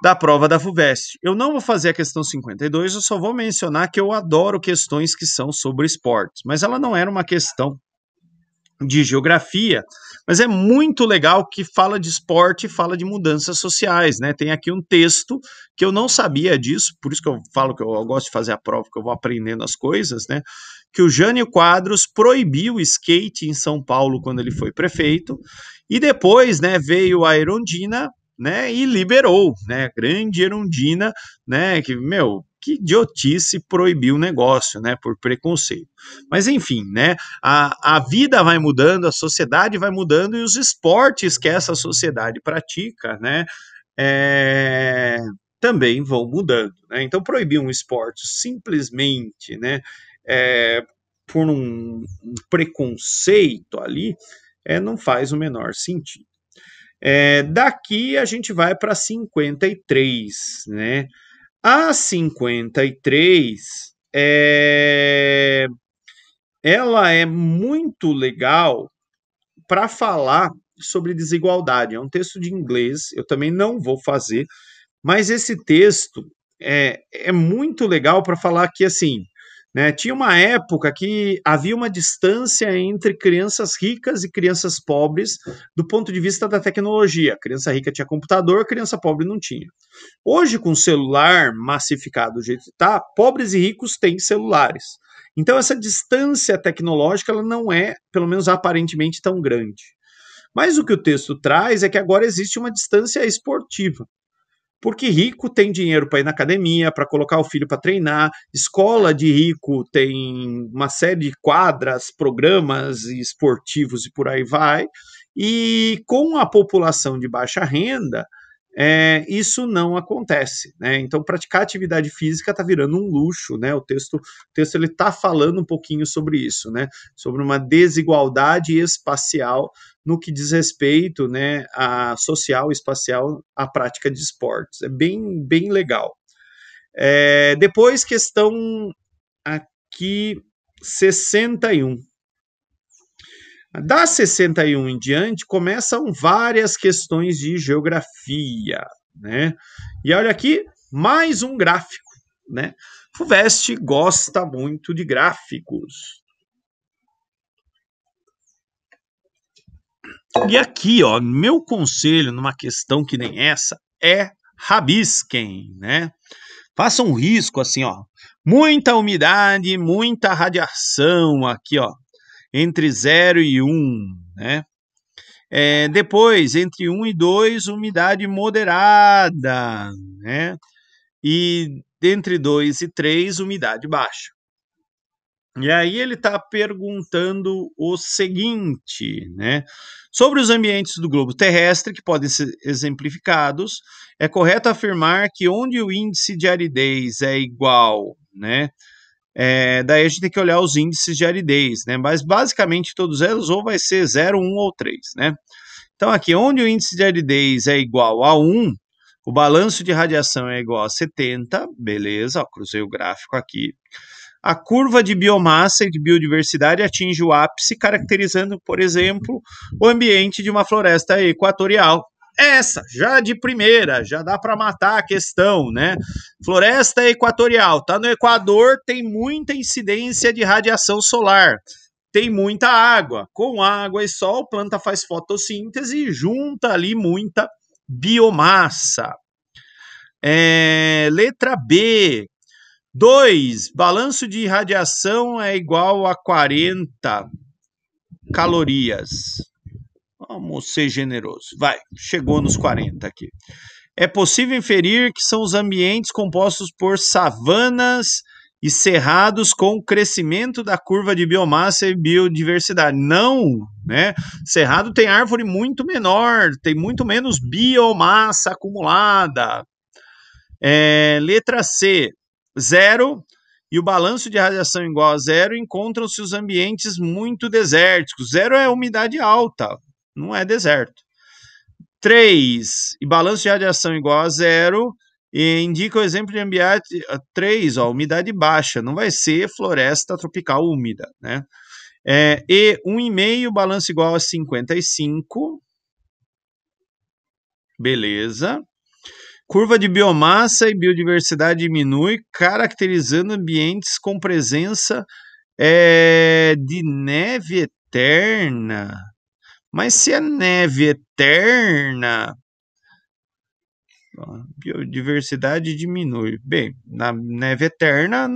da prova da FUVEST. Eu não vou fazer a questão 52, eu só vou mencionar que eu adoro questões que são sobre esportes, mas ela não era uma questão de geografia, mas é muito legal que fala de esporte e fala de mudanças sociais, né? Tem aqui um texto que eu não sabia disso, por isso que eu falo que eu, gosto de fazer a prova, que eu vou aprendendo as coisas, né? Que o Jânio Quadros proibiu o skate em São Paulo quando ele foi prefeito, e depois, né, veio a Erundina né? E liberou, né? A grande Erundina, né? Que, meu, que idiotice proibir o negócio, né, por preconceito. Mas enfim, né, a, a vida vai mudando, a sociedade vai mudando e os esportes que essa sociedade pratica, né, é, também vão mudando. Né? Então proibir um esporte simplesmente, né, é, por um, um preconceito ali, é, não faz o menor sentido. É, daqui a gente vai para 53, né? A 53 é, ela é muito legal para falar sobre desigualdade. É um texto de inglês, eu também não vou fazer, mas esse texto é, é muito legal para falar que assim né? Tinha uma época que havia uma distância entre crianças ricas e crianças pobres do ponto de vista da tecnologia. criança rica tinha computador, criança pobre não tinha. Hoje, com o celular massificado do jeito que está, pobres e ricos têm celulares. Então, essa distância tecnológica ela não é, pelo menos aparentemente, tão grande. Mas o que o texto traz é que agora existe uma distância esportiva. Porque rico tem dinheiro para ir na academia, para colocar o filho para treinar, escola de rico tem uma série de quadras, programas esportivos e por aí vai. E com a população de baixa renda, é, isso não acontece. Né? Então, praticar atividade física está virando um luxo. Né? O texto o texto ele está falando um pouquinho sobre isso, né? sobre uma desigualdade espacial no que diz respeito né, a social, espacial, à prática de esportes. É bem, bem legal. É, depois, questão aqui 61. Da 61 em diante, começam várias questões de geografia. Né? E olha aqui, mais um gráfico. Né? FUVEST gosta muito de gráficos. E aqui, ó, meu conselho numa questão que nem essa é rabisquem, né? Faça um risco assim, ó. Muita umidade, muita radiação aqui, ó, entre 0 e 1, um, né? É, depois, entre 1 um e 2, umidade moderada, né? E entre 2 e 3, umidade baixa. E aí ele está perguntando o seguinte, né? Sobre os ambientes do globo terrestre, que podem ser exemplificados, é correto afirmar que onde o índice de aridez é igual, né? É, daí a gente tem que olhar os índices de aridez, né? Mas basicamente todos eles ou vai ser 0, 1 ou 3, né? Então aqui, onde o índice de aridez é igual a 1, o balanço de radiação é igual a 70, beleza, ó, cruzei o gráfico aqui a curva de biomassa e de biodiversidade atinge o ápice, caracterizando, por exemplo, o ambiente de uma floresta equatorial. É essa, já de primeira, já dá para matar a questão, né? Floresta equatorial, tá no Equador, tem muita incidência de radiação solar tem muita água. Com água e sol, a planta faz fotossíntese e junta ali muita biomassa. É, letra B, 2. Balanço de radiação é igual a 40 calorias. Vamos ser generoso. Vai, chegou nos 40 aqui. É possível inferir que são os ambientes compostos por savanas e cerrados com o crescimento da curva de biomassa e biodiversidade. Não, né? Cerrado tem árvore muito menor, tem muito menos biomassa acumulada. É, letra C zero e o balanço de radiação igual a zero, encontram-se os ambientes muito desérticos. Zero é umidade alta, não é deserto. 3. E balanço de radiação igual a zero indica o exemplo de ambiente 3, ah, ó, umidade baixa. Não vai ser floresta tropical úmida, né? É, e 1,5, balanço igual a 55. Beleza. Curva de biomassa e biodiversidade diminui, caracterizando ambientes com presença é, de neve eterna. Mas se é neve eterna, a biodiversidade diminui. Bem, na neve eterna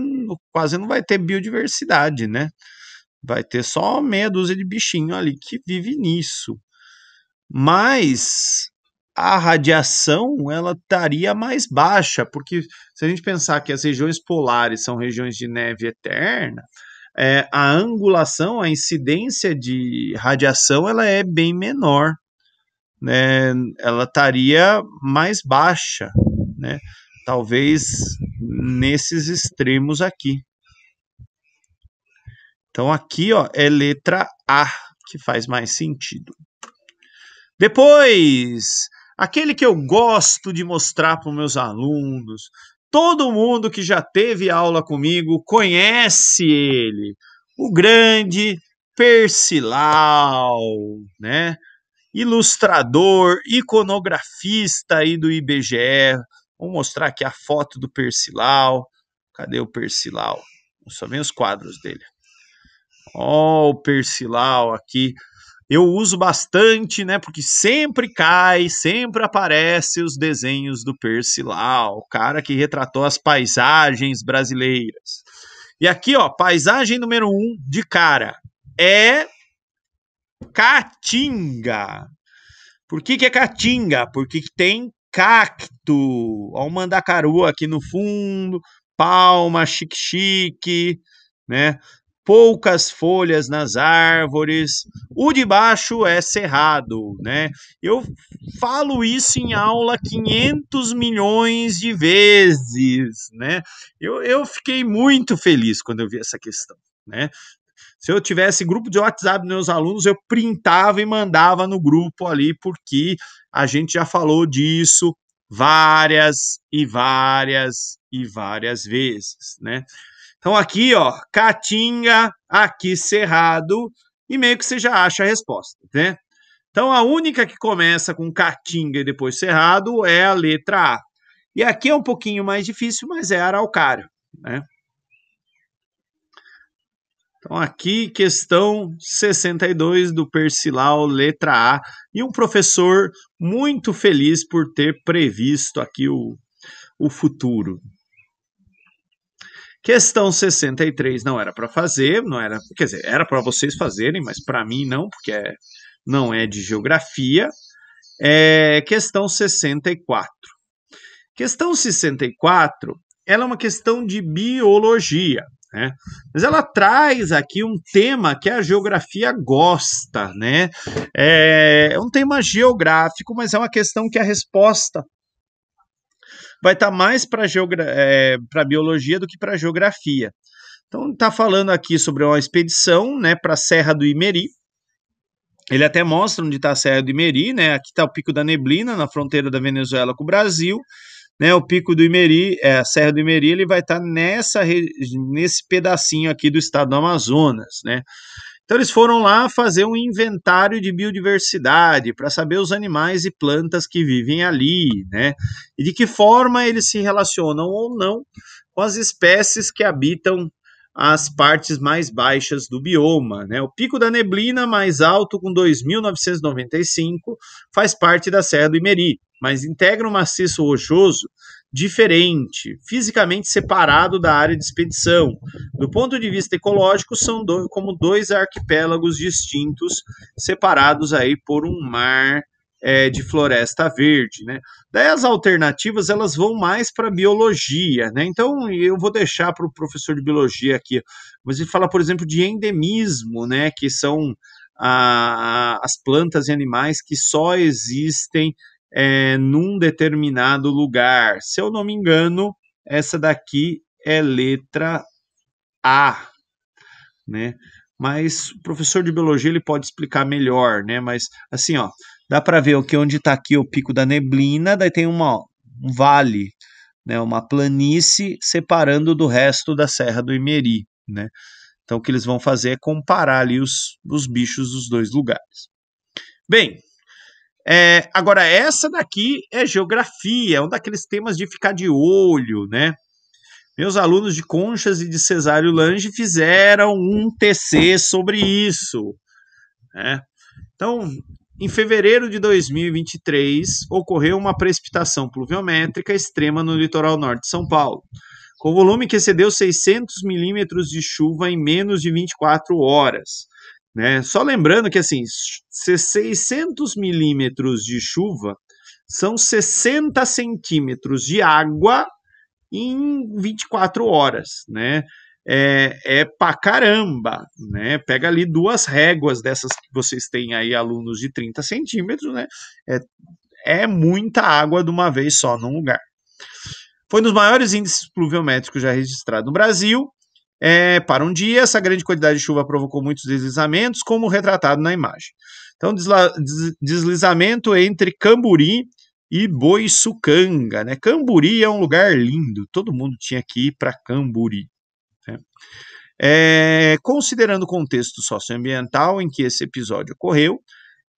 quase não vai ter biodiversidade, né? Vai ter só meia dúzia de bichinho ali que vive nisso. Mas a radiação ela estaria mais baixa, porque se a gente pensar que as regiões polares são regiões de neve eterna, é, a angulação, a incidência de radiação, ela é bem menor, né? Ela estaria mais baixa, né? Talvez nesses extremos aqui. Então aqui, ó, é letra A que faz mais sentido. Depois, aquele que eu gosto de mostrar para os meus alunos. Todo mundo que já teve aula comigo conhece ele, o grande Persilau, né? Ilustrador, iconografista aí do IBGE. Vou mostrar aqui a foto do Persilau. Cadê o Persilau? Só vem os quadros dele. Ó, oh, o Persilau aqui eu uso bastante, né? Porque sempre cai, sempre aparece os desenhos do Percival, o cara que retratou as paisagens brasileiras. E aqui, ó, paisagem número um de cara é Caatinga. Por que, que é Caatinga? Porque tem cacto, ó, o mandacaru aqui no fundo, palma, xique-xique, né? poucas folhas nas árvores. O de baixo é cerrado, né? Eu falo isso em aula 500 milhões de vezes, né? Eu, eu fiquei muito feliz quando eu vi essa questão, né? Se eu tivesse grupo de WhatsApp dos meus alunos, eu printava e mandava no grupo ali, porque a gente já falou disso várias e várias e várias vezes, né? Então aqui, ó, Caatinga, aqui Cerrado, e meio que você já acha a resposta, né? Então a única que começa com Caatinga e depois Cerrado é a letra A. E aqui é um pouquinho mais difícil, mas é Araucária, né? Então, aqui, questão 62 do persilal letra A. E um professor muito feliz por ter previsto aqui o, o futuro. Questão 63 não era para fazer, não era, quer dizer, era para vocês fazerem, mas para mim não, porque é, não é de geografia. É, questão 64. Questão 64, ela é uma questão de biologia, né? Mas ela traz aqui um tema que a geografia gosta, né? É, é um tema geográfico, mas é uma questão que a resposta vai estar tá mais para geogra- é, biologia do que para geografia. Então, está falando aqui sobre uma expedição né, para a Serra do Imeri. Ele até mostra onde está a Serra do Imeri, né? Aqui está o Pico da Neblina, na fronteira da Venezuela com o Brasil. Né, o Pico do Imeri, é, a Serra do Imeri, ele vai estar tá nessa nesse pedacinho aqui do estado do Amazonas, né? Então eles foram lá fazer um inventário de biodiversidade para saber os animais e plantas que vivem ali, né? E de que forma eles se relacionam ou não com as espécies que habitam as partes mais baixas do bioma. Né? O Pico da Neblina, mais alto, com 2.995, faz parte da Serra do Imeri, mas integra o maciço rochoso diferente, fisicamente separado da área de expedição. Do ponto de vista ecológico, são do, como dois arquipélagos distintos, separados aí por um mar é, de floresta verde, né? Daí as alternativas elas vão mais para biologia, né? Então eu vou deixar para o professor de biologia aqui, mas ele fala, por exemplo, de endemismo, né? Que são a, a, as plantas e animais que só existem é, num determinado lugar. Se eu não me engano, essa daqui é letra A, né? Mas o professor de biologia ele pode explicar melhor, né? Mas assim, ó, dá para ver que onde está aqui o pico da neblina, daí tem uma, um vale, né? Uma planície separando do resto da Serra do Imeri, né? Então o que eles vão fazer é comparar ali os, os bichos dos dois lugares. Bem, é, agora, essa daqui é geografia, é um daqueles temas de ficar de olho, né? Meus alunos de Conchas e de Cesário Lange fizeram um TC sobre isso. Né? Então, em fevereiro de 2023, ocorreu uma precipitação pluviométrica extrema no litoral norte de São Paulo, com volume que excedeu 600 milímetros de chuva em menos de 24 horas. Né? Só lembrando que assim, 600 milímetros de chuva são 60 centímetros de água em 24 horas, né? É, é pra caramba, né? Pega ali duas réguas dessas que vocês têm aí, alunos de 30 centímetros, né? É, é muita água de uma vez só num lugar. Foi um dos maiores índices pluviométricos já registrados no Brasil, é, para um dia. Essa grande quantidade de chuva provocou muitos deslizamentos, como retratado na imagem. Então, deslizamento entre Camburi e Boiçucanga. Né? Camburi é um lugar lindo, todo mundo tinha que ir para Camburi. Né? É, considerando o contexto socioambiental em que esse episódio ocorreu,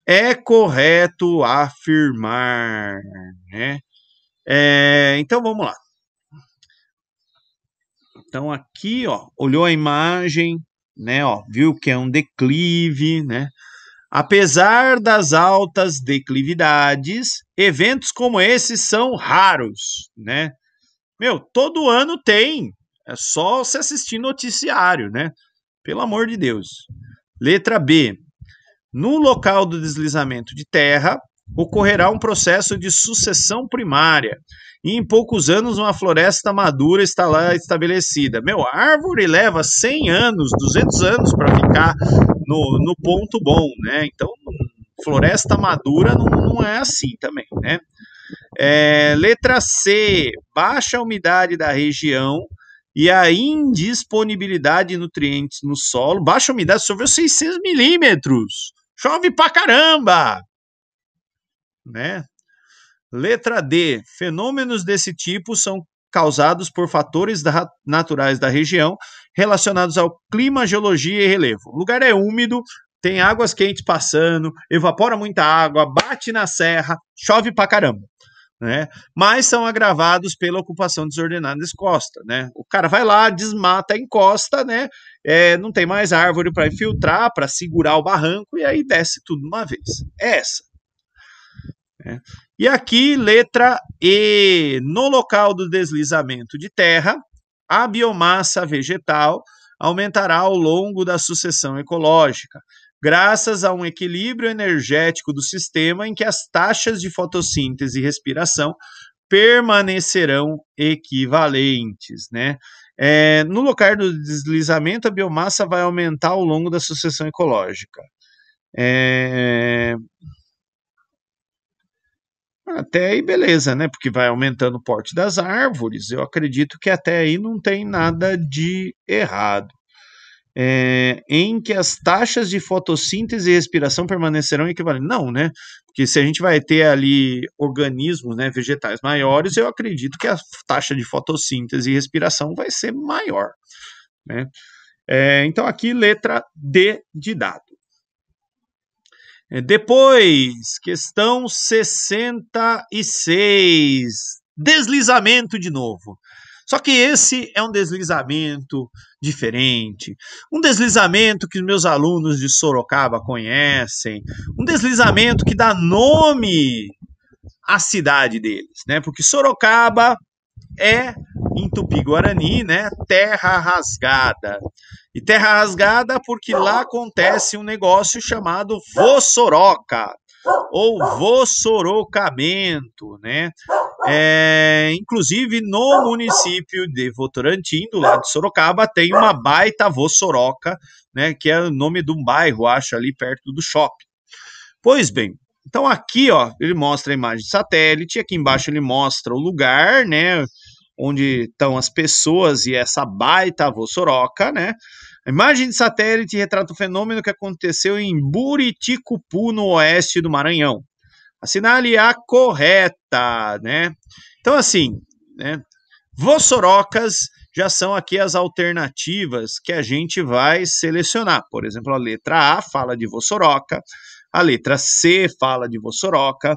é correto afirmar. Né? É, então vamos lá. Então aqui, ó, olhou a imagem, né, ó, viu que é um declive, né? Apesar das altas declividades, eventos como esses são raros, né? Meu, todo ano tem. É só se assistir noticiário, né? Pelo amor de Deus. Letra B. No local do deslizamento de terra, ocorrerá um processo de sucessão primária, e em poucos anos uma floresta madura está lá estabelecida. Meu, a árvore leva 100 anos, 200 anos para ficar no, no ponto bom, né? Então, floresta madura não, não é assim também, né? É, letra C, baixa umidade da região e a indisponibilidade de nutrientes no solo. Baixa umidade, choveu 600 milímetros. Chove pra caramba! Né? Letra D. Fenômenos desse tipo são causados por fatores da, naturais da região relacionados ao clima, geologia e relevo. O lugar é úmido, tem águas quentes passando, evapora muita água, bate na serra, chove pra caramba. Né? Mas são agravados pela ocupação desordenada das costas, né? O cara vai lá, desmata a encosta, né? É, não tem mais árvore para infiltrar, para segurar o barranco e aí desce tudo uma vez. É essa. Né? E aqui, letra E. No local do deslizamento de terra, a biomassa vegetal aumentará ao longo da sucessão ecológica, graças a um equilíbrio energético do sistema em que as taxas de fotossíntese e respiração permanecerão equivalentes, né? É, no local do deslizamento, a biomassa vai aumentar ao longo da sucessão ecológica. É, até aí, beleza, né? Porque vai aumentando o porte das árvores. Eu acredito que até aí não tem nada de errado. É, em que as taxas de fotossíntese e respiração permanecerão equivalentes. Não, né? Porque se a gente vai ter ali organismos né, vegetais maiores, eu acredito que a taxa de fotossíntese e respiração vai ser maior. Né? É, então, aqui letra D de dado. É, depois, questão 66. Deslizamento de novo. Só que esse é um deslizamento diferente. Um deslizamento que meus alunos de Sorocaba conhecem. Um deslizamento que dá nome à cidade deles, né? Porque Sorocaba é em Tupi-Guarani, né? Terra rasgada. E terra rasgada, porque lá acontece um negócio chamado vossoroca ou vossorocamento, né? É, inclusive no município de Votorantim, do lado de Sorocaba, tem uma baita vossoroca, né? Que é o nome de um bairro, acho, ali perto do shopping. Pois bem, então aqui, ó, ele mostra a imagem de satélite, aqui embaixo ele mostra o lugar, né? Onde estão as pessoas e essa baita vossoroca, né? A imagem de satélite retrata o fenômeno que aconteceu em Buriticupu, no oeste do Maranhão. Assinale é a correta, né? Então, assim, né? Vossorocas já são aqui as alternativas que a gente vai selecionar. Por exemplo, a letra A fala de Vossoroca, a letra C fala de Vossoroca,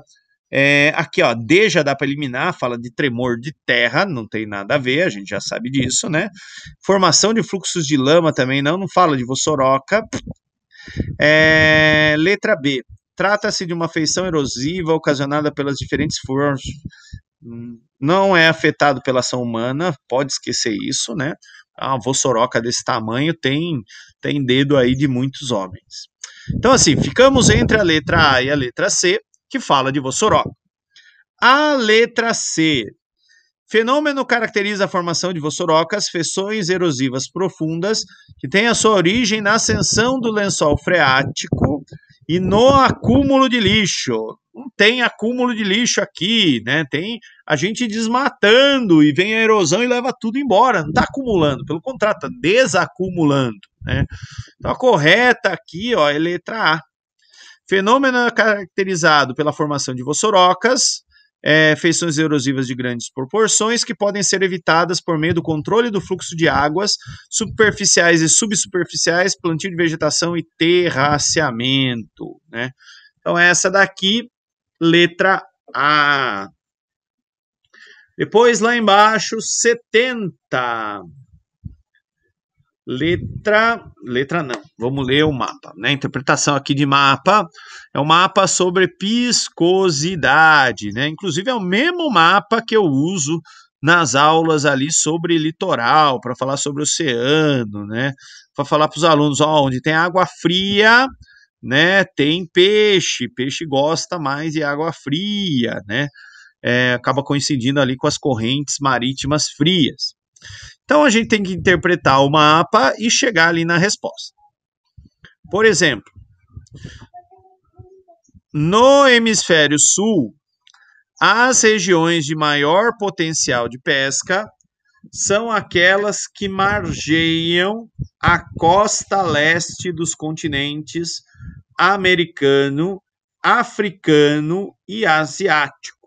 é, aqui, ó, D já dá para eliminar, fala de tremor de terra, não tem nada a ver, a gente já sabe disso, né? Formação de fluxos de lama também não, não fala de vossoroca. É, letra B. Trata-se de uma feição erosiva ocasionada pelas diferentes formas. Não é afetado pela ação humana, pode esquecer isso, né? Ah, a vossoroca desse tamanho tem, tem dedo aí de muitos homens. Então, assim, ficamos entre a letra A e a letra C que fala de vossoró. A letra C. Fenômeno caracteriza a formação de vossorocas, feições erosivas profundas, que tem a sua origem na ascensão do lençol freático e no acúmulo de lixo. Não tem acúmulo de lixo aqui, né? Tem a gente desmatando e vem a erosão e leva tudo embora. Não está acumulando, pelo contrário, está desacumulando. Né? Então tá a correta aqui ó, é letra A. Fenômeno caracterizado pela formação de vossorocas, é, feições erosivas de grandes proporções que podem ser evitadas por meio do controle do fluxo de águas superficiais e subsuperficiais, plantio de vegetação e terraceamento. Né? Então, essa daqui, letra A. Depois, lá embaixo, 70. Letra, letra não. Vamos ler o mapa, né? Interpretação aqui de mapa é um mapa sobre piscosidade, né? Inclusive é o mesmo mapa que eu uso nas aulas ali sobre litoral, para falar sobre oceano, né? Para falar para os alunos, ó, onde tem água fria, né? Tem peixe, peixe gosta mais de água fria, né? É, acaba coincidindo ali com as correntes marítimas frias. Então a gente tem que interpretar o mapa e chegar ali na resposta. Por exemplo, no hemisfério sul, as regiões de maior potencial de pesca são aquelas que margeiam a costa leste dos continentes americano, africano e asiático.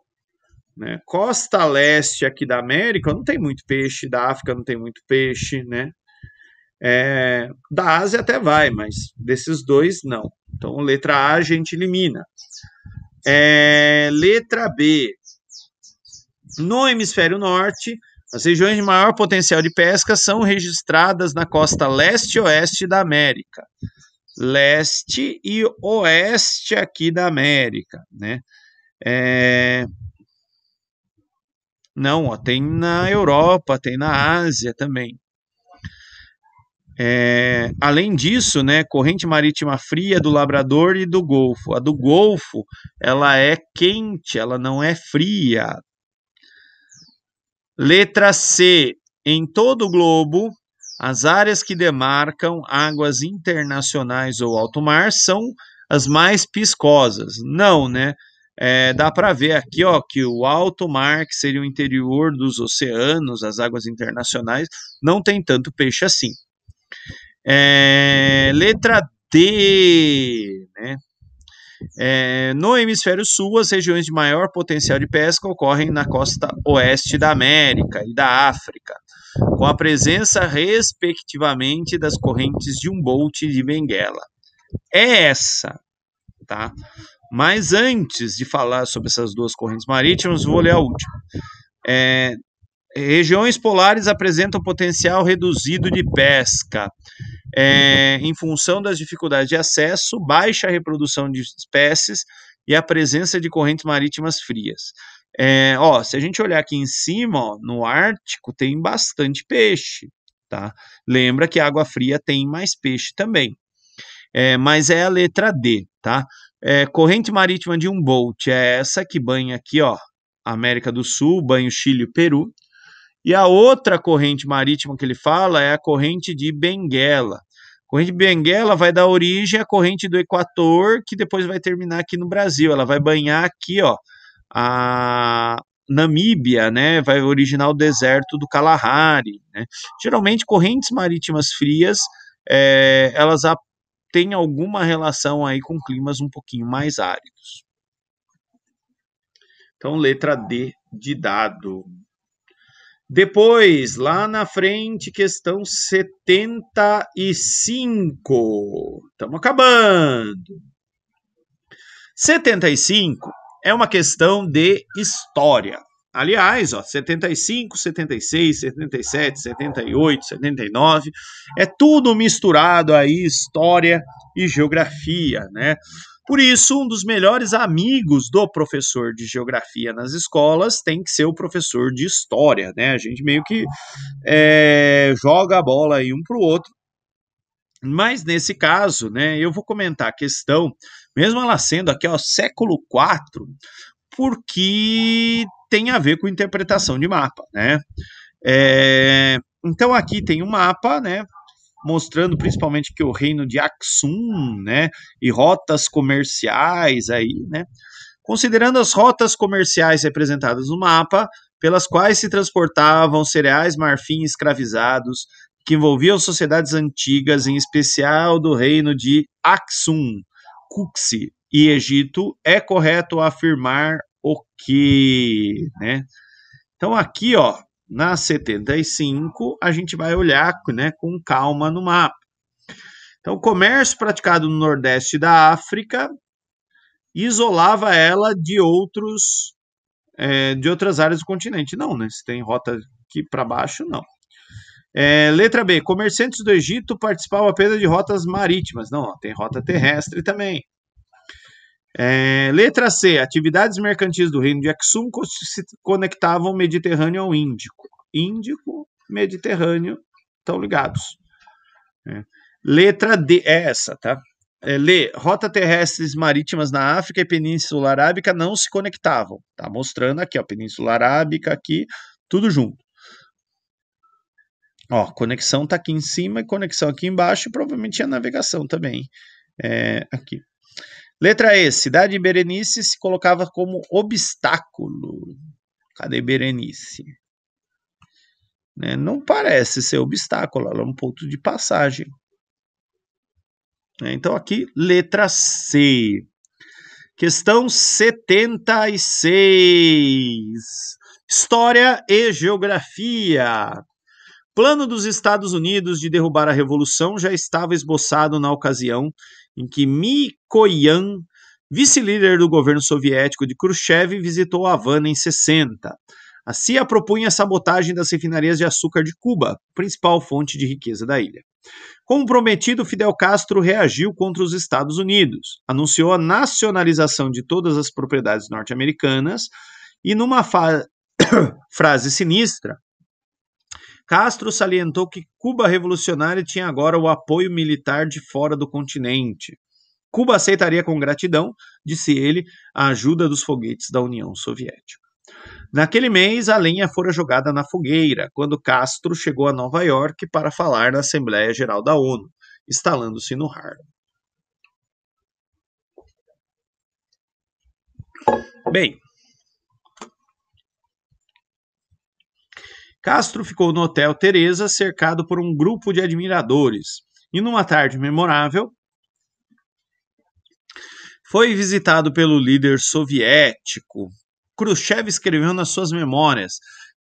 Né? Costa leste aqui da América não tem muito peixe, da África não tem muito peixe, né? É, da Ásia até vai, mas desses dois não. Então, letra A a gente elimina. É, letra B. No hemisfério norte, as regiões de maior potencial de pesca são registradas na costa leste e oeste da América. Leste e oeste aqui da América, né? É, não, ó, tem na Europa, tem na Ásia também. É, além disso, né, corrente marítima fria do Labrador e do Golfo. A do Golfo, ela é quente, ela não é fria. Letra C. Em todo o globo, as áreas que demarcam águas internacionais ou alto mar são as mais piscosas. Não, né? É, dá para ver aqui ó, que o alto mar, que seria o interior dos oceanos, as águas internacionais, não tem tanto peixe assim. É, letra D. Né? É, no hemisfério sul, as regiões de maior potencial de pesca ocorrem na costa oeste da América e da África, com a presença, respectivamente, das correntes de um bolt e de Benguela. É essa, tá? Mas antes de falar sobre essas duas correntes marítimas, vou ler a última. É, regiões polares apresentam potencial reduzido de pesca. É, em função das dificuldades de acesso, baixa reprodução de espécies e a presença de correntes marítimas frias. É, ó, se a gente olhar aqui em cima, ó, no Ártico tem bastante peixe, tá? Lembra que a água fria tem mais peixe também. É, mas é a letra D, tá? É, corrente marítima de bolt é essa que banha aqui, ó, América do Sul, banha o Chile e o Peru. E a outra corrente marítima que ele fala é a corrente de Benguela. A corrente de Benguela vai dar origem à corrente do Equador, que depois vai terminar aqui no Brasil. Ela vai banhar aqui, ó, a Namíbia, né? Vai originar o deserto do Kalahari. Né? Geralmente, correntes marítimas frias, é, elas tem alguma relação aí com climas um pouquinho mais áridos. Então, letra D de dado. Depois, lá na frente, questão 75. Estamos acabando. 75 é uma questão de história. Aliás, ó, 75, 76, 77, 78, 79, é tudo misturado aí, história e geografia, né? Por isso, um dos melhores amigos do professor de geografia nas escolas tem que ser o professor de história, né? A gente meio que é, joga a bola aí um para o outro. Mas nesse caso, né, eu vou comentar a questão, mesmo ela sendo aqui, ó, século IV, porque tem a ver com interpretação de mapa, né? É, então aqui tem um mapa, né? Mostrando principalmente que o reino de Aksum, né? E rotas comerciais aí, né? Considerando as rotas comerciais representadas no mapa, pelas quais se transportavam cereais, marfim escravizados, que envolviam sociedades antigas, em especial do reino de Aksum, Kuxi, e Egito, é correto afirmar o que, né? Então aqui, ó, na 75, a gente vai olhar, né, com calma no mapa. Então, o comércio praticado no Nordeste da África isolava ela de outros é, de outras áreas do continente. Não, né? Se tem rota aqui para baixo, não. É, letra B. Comerciantes do Egito participavam apenas de rotas marítimas. Não, ó, tem rota terrestre também. É, letra C. Atividades mercantis do reino de Aksum se conectavam Mediterrâneo ao Índico. Índico, Mediterrâneo, estão ligados. É. Letra D. É essa, tá? É, lê, rota terrestres marítimas na África e Península Arábica não se conectavam. Tá mostrando aqui, ó, Península Arábica aqui, tudo junto. Ó, conexão tá aqui em cima e conexão aqui embaixo, e provavelmente é a navegação também é, aqui. Letra E. Cidade de Berenice se colocava como obstáculo. Cadê Berenice? Né? Não parece ser obstáculo, ela é um ponto de passagem. Né, então, aqui, letra C. Questão 76. História e Geografia. Plano dos Estados Unidos de derrubar a Revolução já estava esboçado na ocasião em que Mikoyan, vice-líder do governo soviético de Khrushchev, visitou Havana em 60. Assim, a CIA propunha a sabotagem das refinarias de açúcar de Cuba, principal fonte de riqueza da ilha. Como prometido, Fidel Castro reagiu contra os Estados Unidos, anunciou a nacionalização de todas as propriedades norte-americanas e, numa fa... frase sinistra, Castro salientou que Cuba revolucionária tinha agora o apoio militar de fora do continente. Cuba aceitaria com gratidão, disse ele, a ajuda dos foguetes da União Soviética. Naquele mês, a lenha fora jogada na fogueira, quando Castro chegou a Nova York para falar na Assembleia Geral da ONU, instalando-se no Harlem. Bem, Castro ficou no Hotel Teresa cercado por um grupo de admiradores e, numa tarde memorável, foi visitado pelo líder soviético. Khrushchev escreveu nas suas memórias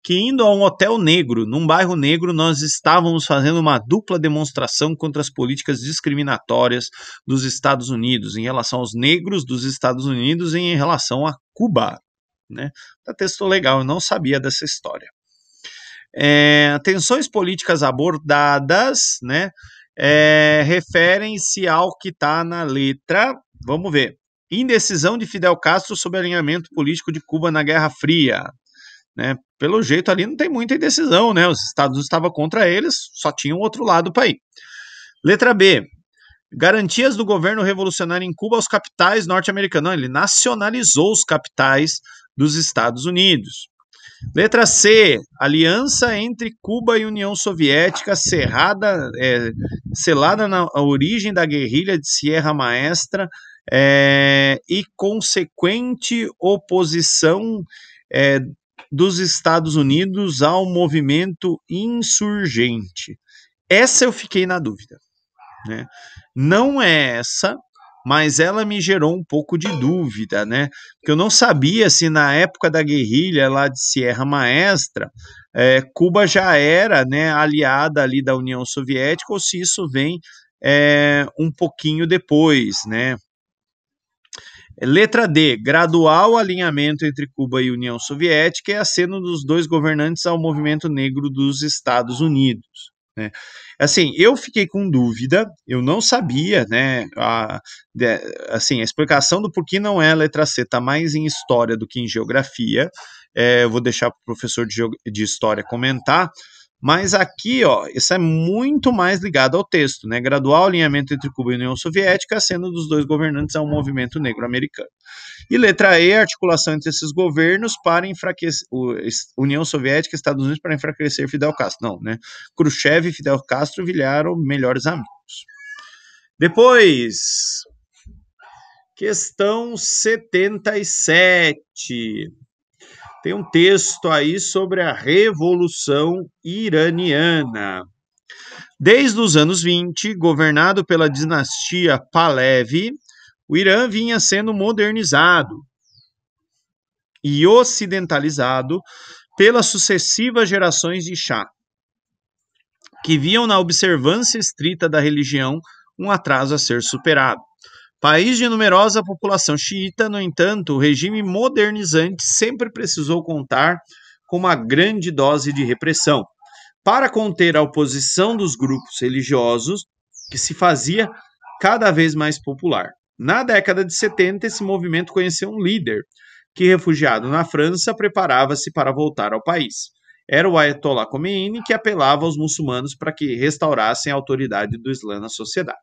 que, indo a um hotel negro, num bairro negro, nós estávamos fazendo uma dupla demonstração contra as políticas discriminatórias dos Estados Unidos em relação aos negros dos Estados Unidos e em relação a Cuba. Né? Tá texto legal, eu não sabia dessa história. É, tensões políticas abordadas, né? É, referem-se ao que está na letra. Vamos ver. Indecisão de Fidel Castro sobre alinhamento político de Cuba na Guerra Fria. Né? Pelo jeito ali não tem muita indecisão, né? Os Estados Unidos estavam contra eles, só tinha um outro lado para ir. Letra B. Garantias do governo revolucionário em Cuba aos capitais norte-americanos. Ele nacionalizou os capitais dos Estados Unidos. Letra C, aliança entre Cuba e União Soviética cerrada, é, selada na origem da guerrilha de Sierra Maestra é, e consequente oposição é, dos Estados Unidos ao movimento insurgente. Essa eu fiquei na dúvida. Né? Não é essa, mas ela me gerou um pouco de dúvida, né? Porque eu não sabia se na época da guerrilha lá de Sierra Maestra, é, Cuba já era né, aliada ali da União Soviética ou se isso vem é, um pouquinho depois, né? Letra D. Gradual alinhamento entre Cuba e União Soviética e aceno dos dois governantes ao movimento negro dos Estados Unidos. Né? Assim, eu fiquei com dúvida, eu não sabia, né? A, de, assim, a explicação do porquê não é a letra C está mais em história do que em geografia. É, eu vou deixar para o professor de, de história comentar, mas aqui, ó, isso é muito mais ligado ao texto, né? Gradual alinhamento entre Cuba e União Soviética, sendo dos dois governantes ao é movimento negro-americano. E letra E, articulação entre esses governos para enfraquecer União Soviética e Estados Unidos para enfraquecer Fidel Castro. Não, né? Khrushchev e Fidel Castro vilharam melhores amigos. Depois, questão 77. Tem um texto aí sobre a Revolução Iraniana. Desde os anos 20, governado pela dinastia Pahlavi, o Irã vinha sendo modernizado e ocidentalizado pelas sucessivas gerações de Shah, que viam na observância estrita da religião um atraso a ser superado. País de numerosa população xiita, no entanto, o regime modernizante sempre precisou contar com uma grande dose de repressão para conter a oposição dos grupos religiosos que se fazia cada vez mais popular. Na década de 70, esse movimento conheceu um líder que, refugiado na França, preparava-se para voltar ao país. Era o Ayatollah Khomeini que apelava aos muçulmanos para que restaurassem a autoridade do Islã na sociedade.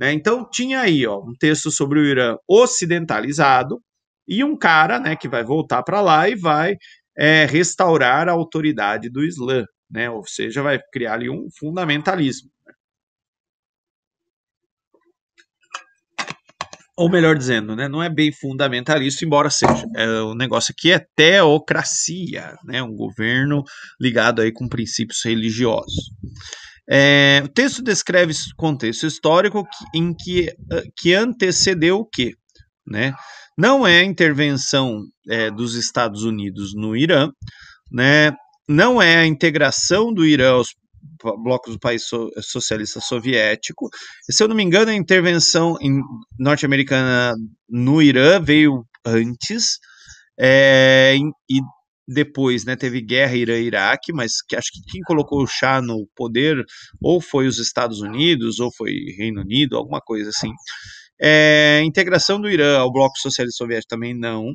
Né? Então tinha aí ó, um texto sobre o Irã ocidentalizado e um cara né, que vai voltar para lá e vai é, restaurar a autoridade do Islã, né? ou seja, vai criar ali um fundamentalismo. Né? ou melhor dizendo, né, não é bem fundamentalista, embora seja. É, o negócio aqui é teocracia, né, um governo ligado aí com princípios religiosos. É, o texto descreve contexto histórico em que, ah, que antecedeu o quê? Né? Não é a intervenção é, dos Estados Unidos no Irã, né? não é a integração do Irã aos blocos do país so, socialista soviético. Se eu não me engano, a intervenção norte-americana no Irã veio antes, é, e depois, né, teve guerra Irã-Iraque, mas que acho que quem colocou o chá no poder ou foi os Estados Unidos ou foi Reino Unido, alguma coisa assim. É, integração do Irã ao bloco socialista soviético também não.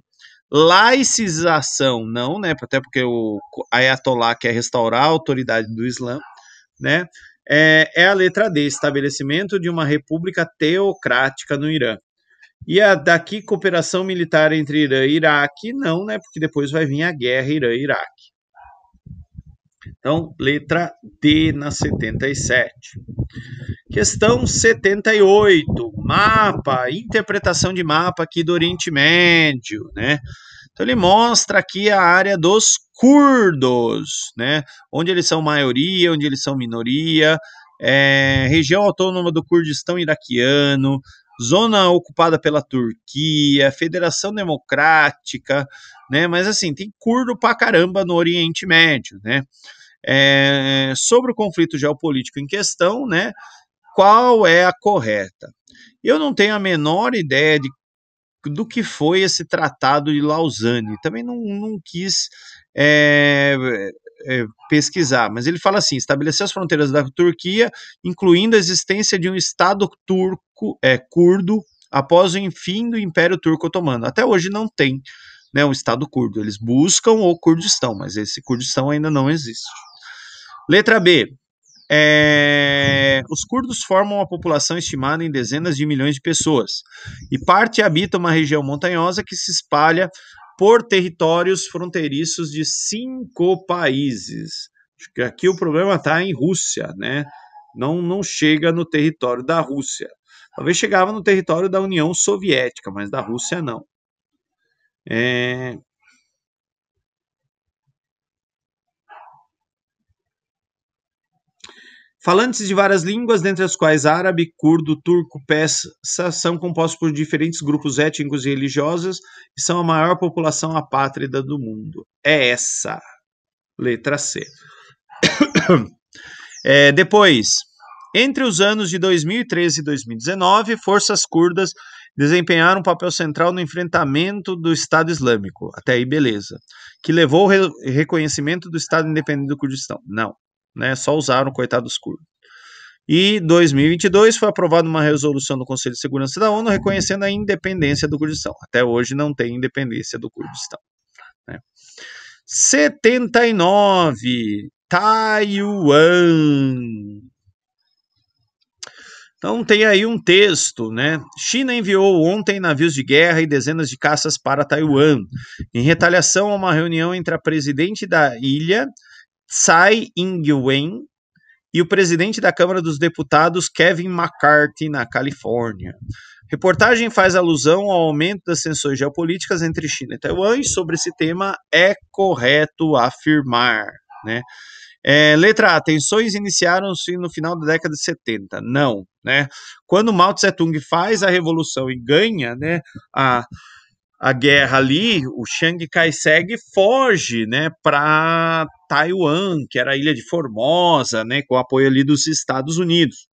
Laicização não, né? Até porque o Ayatollah quer restaurar a autoridade do Islã, né? É, é a letra D, estabelecimento de uma república teocrática no Irã. E a daqui cooperação militar entre Irã e Iraque, não, né? Porque depois vai vir a guerra Irã-Iraque. Então, letra D na 77. Questão 78, mapa, interpretação de mapa aqui do Oriente Médio, né? Então ele mostra aqui a área dos curdos, né? Onde eles são maioria, onde eles são minoria, é, região autônoma do Kurdistão iraquiano, zona ocupada pela Turquia, Federação Democrática, né? Mas assim, tem curdo pra caramba no Oriente Médio, né? É, sobre o conflito geopolítico em questão, né? Qual é a correta? Eu não tenho a menor ideia de, do que foi esse tratado de Lausanne. Também não, não quis é, é, pesquisar, mas ele fala assim: estabelecer as fronteiras da Turquia, incluindo a existência de um Estado turco, é, curdo, após o fim do Império Turco Otomano. Até hoje não tem né, um Estado curdo. Eles buscam o Kurdistão, mas esse Kurdistão ainda não existe. Letra B. É, os curdos formam uma população estimada em dezenas de milhões de pessoas, e parte habita uma região montanhosa que se espalha por territórios fronteiriços de cinco países. Acho que aqui o problema está em Rússia, né? Não, não chega no território da Rússia. Talvez chegava no território da União Soviética, mas da Rússia não. É, Falantes de várias línguas, dentre as quais árabe, curdo, turco, persa, são compostos por diferentes grupos étnicos e religiosos e são a maior população apátrida do mundo. É essa. Letra C. É, depois, entre os anos de 2013 e 2019, forças curdas desempenharam um papel central no enfrentamento do Estado Islâmico. Até aí, beleza. Que levou ao re reconhecimento do Estado independente do Kurdistão. Não né? Só usaram, coitados curdos. E 2022 foi aprovada uma resolução do Conselho de Segurança da ONU reconhecendo a independência do Kurdistão. Até hoje não tem independência do Kurdistão. Né? 79 Taiwan. Então tem aí um texto, né? China enviou ontem navios de guerra e dezenas de caças para Taiwan, em retaliação a uma reunião entre a presidente da ilha, Tsai Ing-wen e o presidente da Câmara dos Deputados, Kevin McCarthy, na Califórnia. Reportagem faz alusão ao aumento das tensões geopolíticas entre China e Taiwan, e sobre esse tema é correto afirmar. Né? É, letra A, tensões iniciaram-se no final da década de 70. Não. Né? Quando Mao Tse-tung faz a revolução e ganha né, a, a guerra ali, o Chiang Kai-shek foge, né, para Taiwan, que era a ilha de Formosa, né, com apoio ali dos Estados Unidos.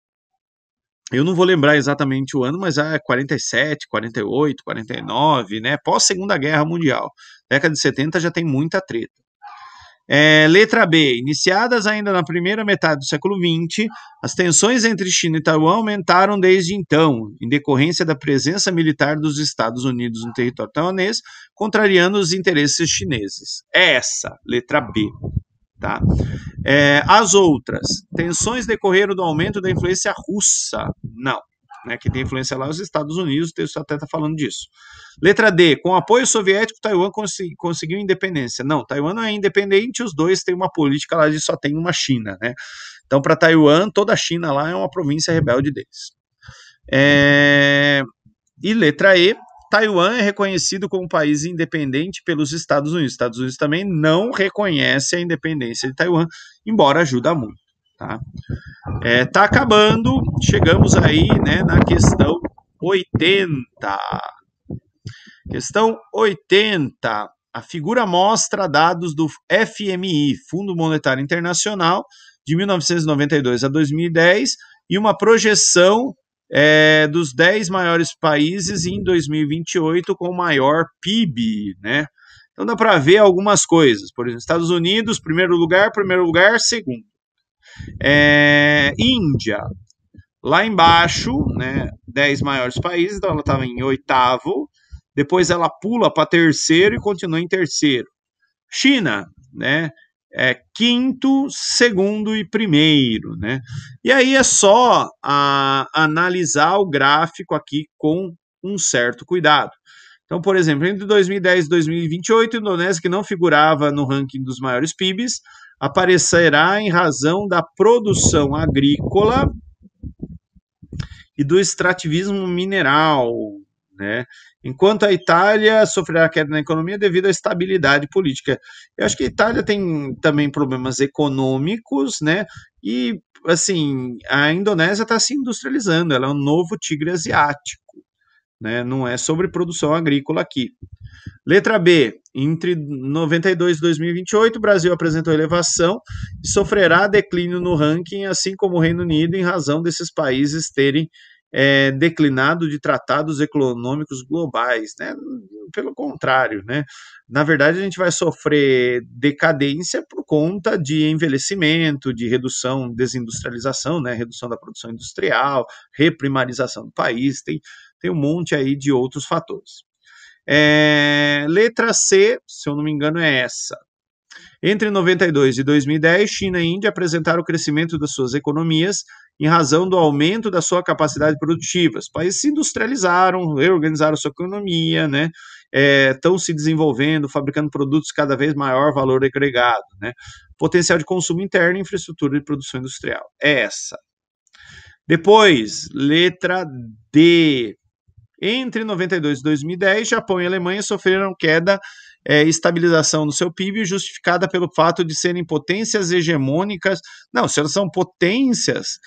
Eu não vou lembrar exatamente o ano, mas é 47, 48, 49, né, pós Segunda Guerra Mundial. Década de 70 já tem muita treta. É, letra B. Iniciadas ainda na primeira metade do século XX, as tensões entre China e Taiwan aumentaram desde então, em decorrência da presença militar dos Estados Unidos no território taiwanês, contrariando os interesses chineses. É essa, letra B. Tá? É, as outras. Tensões decorreram do aumento da influência russa? Não né, que tem influência lá, os Estados Unidos, o texto até está falando disso. Letra D, com apoio soviético, Taiwan consegui, conseguiu independência. Não, Taiwan não é independente, os dois têm uma política lá de só tem uma China, né? Então, para Taiwan, toda a China lá é uma província rebelde deles. É... E letra E, Taiwan é reconhecido como país independente pelos Estados Unidos. Estados Unidos também não reconhece a independência de Taiwan, embora ajuda muito. Tá? É, tá acabando, chegamos aí né, na questão 80. Questão 80. A figura mostra dados do FMI, Fundo Monetário Internacional, de 1992 a 2010, e uma projeção é, dos 10 maiores países em 2028 com maior PIB, né? Então dá para ver algumas coisas. Por exemplo, Estados Unidos, primeiro lugar, primeiro lugar, segundo. É, Índia. Lá embaixo, né, 10 maiores países, então ela estava em oitavo. Depois ela pula para terceiro e continua em terceiro. China, né, é quinto, segundo e primeiro, né? E aí é só a, analisar o gráfico aqui com um certo cuidado. Então, por exemplo, entre 2010 e 2028, a Indonésia, que não figurava no ranking dos maiores PIBs, aparecerá em razão da produção agrícola e do extrativismo mineral, né? Enquanto a Itália sofrerá queda na economia devido à estabilidade política. Eu acho que a Itália tem também problemas econômicos, né? E assim, a Indonésia está se industrializando, ela é um novo tigre asiático. Né? Não é sobre produção agrícola aqui. Letra B. Entre 92 e 2028, o Brasil apresentou elevação e sofrerá declínio no ranking, assim como o Reino Unido, em razão desses países terem é, declinado de tratados econômicos globais. Né? Pelo contrário, né? na verdade, a gente vai sofrer decadência por conta de envelhecimento, de redução, desindustrialização, né? redução da produção industrial, reprimarização do país. Tem tem um monte aí de outros fatores. É, letra C, se eu não me engano, é essa. Entre 92 e 2010, China e Índia apresentaram o crescimento das suas economias em razão do aumento da sua capacidade produtiva. Os países se industrializaram, reorganizaram sua economia, né? Estão é, se desenvolvendo, fabricando produtos cada vez maior valor agregado, né? Potencial de consumo interno e infraestrutura de produção industrial. É essa. Depois, letra D. Entre 92 e 2010, Japão e Alemanha sofreram queda é, estabilização no seu PIB, justificada pelo fato de serem potências hegemônicas. Não, se elas são potências,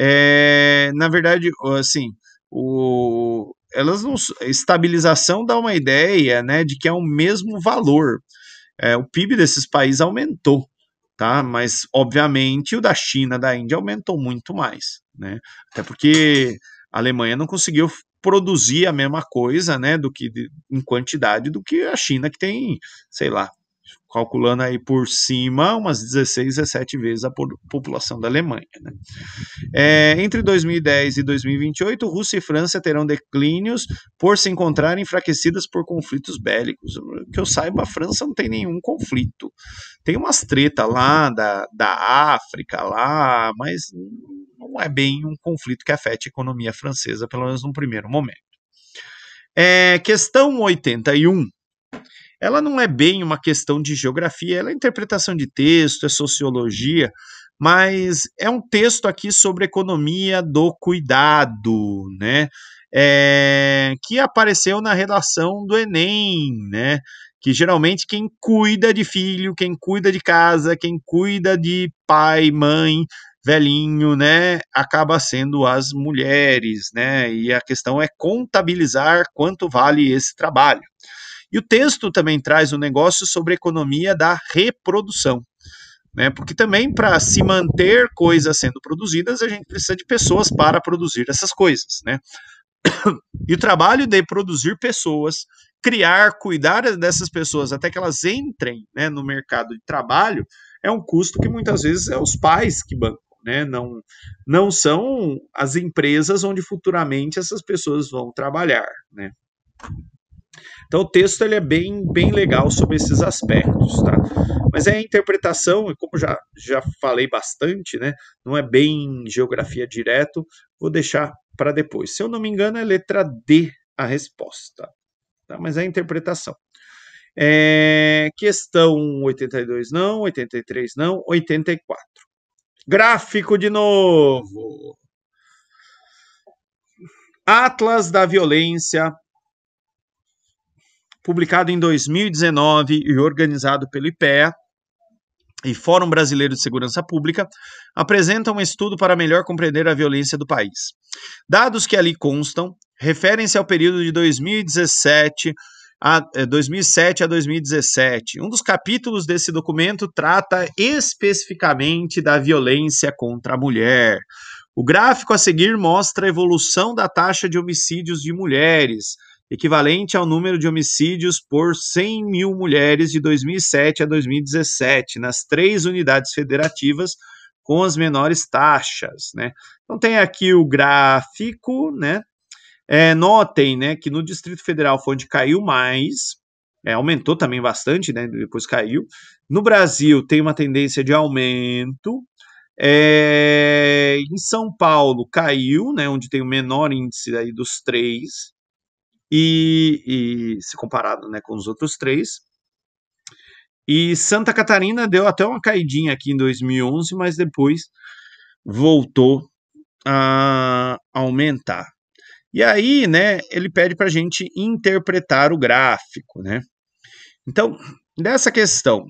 é, na verdade, assim, o, elas não, estabilização dá uma ideia né, de que é o mesmo valor. É, o PIB desses países aumentou, tá? Mas obviamente o da China, da Índia aumentou muito mais, né? Até porque a Alemanha não conseguiu produzir a mesma coisa, né, do que em quantidade do que a China que tem, sei lá, calculando aí por cima umas 16, 17 vezes a população da Alemanha. Né? É, entre 2010 e 2028, Rússia e França terão declínios por se encontrarem enfraquecidas por conflitos bélicos. Que eu saiba, a França não tem nenhum conflito. Tem umas treta lá da, da África, lá, mas não é bem um conflito que afete a economia francesa, pelo menos num primeiro momento. É, questão 81 ela não é bem uma questão de geografia, ela é interpretação de texto, é sociologia, mas é um texto aqui sobre economia do cuidado, né? É, que apareceu na redação do Enem, né? Que geralmente quem cuida de filho, quem cuida de casa, quem cuida de pai, mãe, velhinho, né, acaba sendo as mulheres, né? E a questão é contabilizar quanto vale esse trabalho. E o texto também traz um negócio sobre economia da reprodução. Né? Porque também para se manter coisas sendo produzidas, a gente precisa de pessoas para produzir essas coisas. Né? E o trabalho de produzir pessoas, criar, cuidar dessas pessoas até que elas entrem né, no mercado de trabalho, é um custo que muitas vezes é os pais que bancam. Né? Não, não são as empresas onde futuramente essas pessoas vão trabalhar. Né? Então o texto ele é bem, bem legal sobre esses aspectos, tá? Mas é a interpretação, e como já, já falei bastante, né? Não é bem geografia direto, vou deixar para depois. Se eu não me engano, é letra D a resposta, tá? Mas é a interpretação. É, questão 82 não, 83 não, 84. Gráfico de novo. Atlas da Violência, publicado em 2019 e organizado pelo IPEA e Fórum Brasileiro de Segurança Pública, apresenta um estudo para melhor compreender a violência do país. Dados que ali constam referem-se ao período de 2017 a 2007 eh, a 2017. Um dos capítulos desse documento trata especificamente da violência contra a mulher. O gráfico a seguir mostra a evolução da taxa de homicídios de mulheres equivalente ao número de homicídios por 100 mil mulheres de 2007 a 2017, nas três unidades federativas com as menores taxas. Né? Então tem aqui o gráfico, né? É, notem né, que no Distrito Federal foi onde caiu mais, é, aumentou também bastante, né, depois caiu. No Brasil tem uma tendência de aumento. É, em São Paulo caiu, né, onde tem o menor índice aí dos três e, e se comparado né, com os outros três. E Santa Catarina deu até uma caidinha aqui em 2011, mas depois voltou a aumentar. E aí, né, ele pede para a gente interpretar o gráfico, né? Então, dessa questão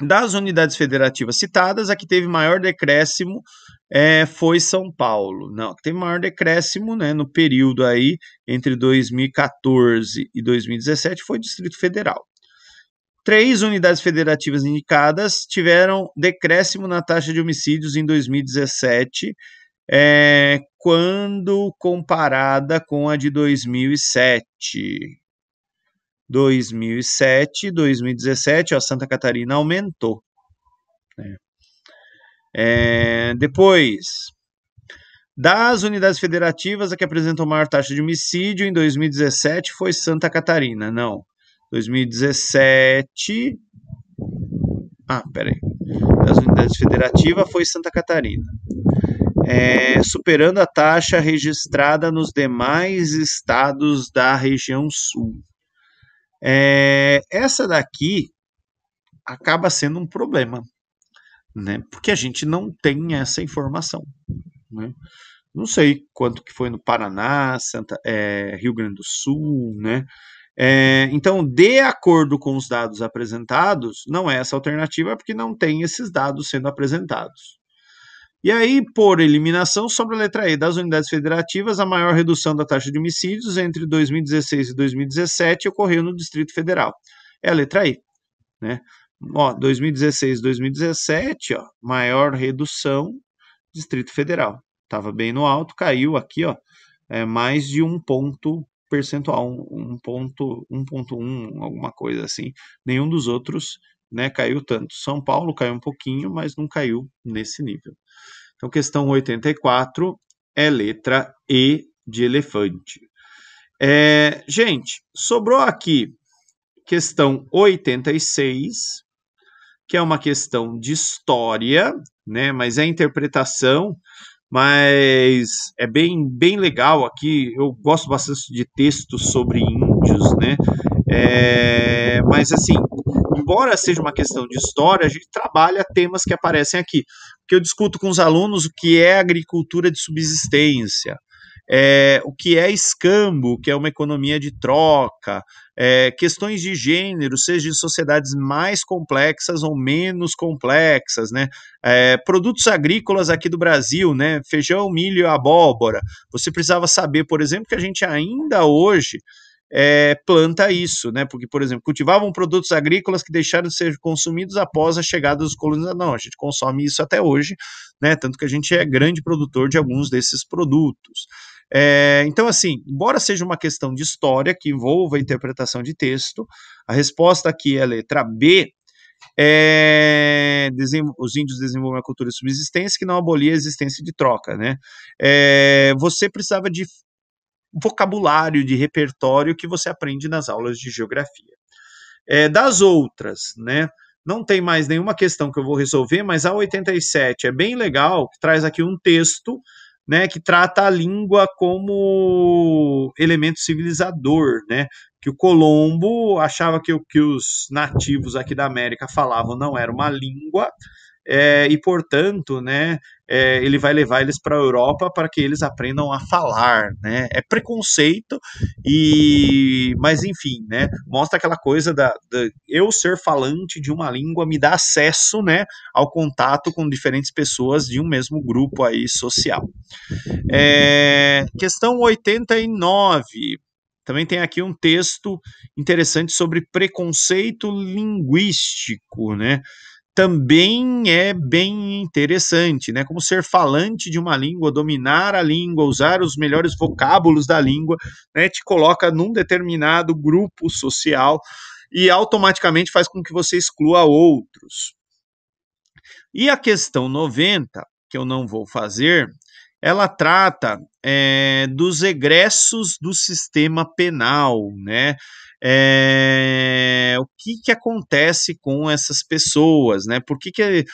das unidades federativas citadas, a que teve maior decréscimo é, foi São Paulo. Não, tem maior decréscimo né, no período aí entre 2014 e 2017 foi Distrito Federal. Três unidades federativas indicadas tiveram decréscimo na taxa de homicídios em 2017, é, quando comparada com a de 2007. 2007, 2017, ó, Santa Catarina aumentou. Né? É, depois, das unidades federativas, a que apresentou maior taxa de homicídio em 2017 foi Santa Catarina. Não. 2017. Ah, peraí. Das unidades federativas foi Santa Catarina. É, superando a taxa registrada nos demais estados da região sul. É, essa daqui acaba sendo um problema né? Porque a gente não tem essa informação, né? Não sei quanto que foi no Paraná, Santa, é, Rio Grande do Sul, né? É, então, de acordo com os dados apresentados, não é essa alternativa porque não tem esses dados sendo apresentados. E aí, por eliminação, sobre a letra E das unidades federativas, a maior redução da taxa de homicídios entre 2016 e 2017 ocorreu no Distrito Federal. É a letra E. Né? 2016, 2017, ó, maior redução, Distrito Federal. Estava bem no alto, caiu aqui, ó, é, mais de um ponto percentual, um, um ponto, 1.1, alguma coisa assim. Nenhum dos outros né, caiu tanto. São Paulo caiu um pouquinho, mas não caiu nesse nível. Então, questão 84 é letra E de elefante. É, gente, sobrou aqui questão 86 que é uma questão de história, né? Mas é interpretação, mas é bem, bem legal aqui. Eu gosto bastante de textos sobre índios, né? É, mas assim, embora seja uma questão de história, a gente trabalha temas que aparecem aqui. Que eu discuto com os alunos o que é agricultura de subsistência, é, o que é escambo, que é uma economia de troca, é, questões de gênero, seja em sociedades mais complexas ou menos complexas, né? É, produtos agrícolas aqui do Brasil, né? Feijão, milho, abóbora. Você precisava saber, por exemplo, que a gente ainda hoje é, planta isso, né? Porque, por exemplo, cultivavam produtos agrícolas que deixaram de ser consumidos após a chegada dos colonizadores. Não, a gente consome isso até hoje, né? Tanto que a gente é grande produtor de alguns desses produtos. É, então, assim, embora seja uma questão de história que envolva a interpretação de texto, a resposta aqui é a letra B. É, os índios desenvolvem a cultura de subsistência que não abolia a existência de troca. Né? É, você precisava de vocabulário, de repertório que você aprende nas aulas de geografia. É, das outras, né? não tem mais nenhuma questão que eu vou resolver, mas a 87 é bem legal, que traz aqui um texto né, que trata a língua como elemento civilizador, né? Que o Colombo achava que o que os nativos aqui da América falavam não era uma língua, é, e, portanto, né, é, ele vai levar eles para a Europa para que eles aprendam a falar, né? É preconceito e, mas enfim, né? Mostra aquela coisa da, da, eu ser falante de uma língua me dá acesso, né, ao contato com diferentes pessoas de um mesmo grupo aí social. É, questão 89. Também tem aqui um texto interessante sobre preconceito linguístico, né? também é bem interessante, né? Como ser falante de uma língua, dominar a língua, usar os melhores vocábulos da língua, né? Te coloca num determinado grupo social e automaticamente faz com que você exclua outros. E a questão 90, que eu não vou fazer, ela trata é, dos egressos do sistema penal, né? é, o que, que acontece com essas pessoas, né? Por que, que é,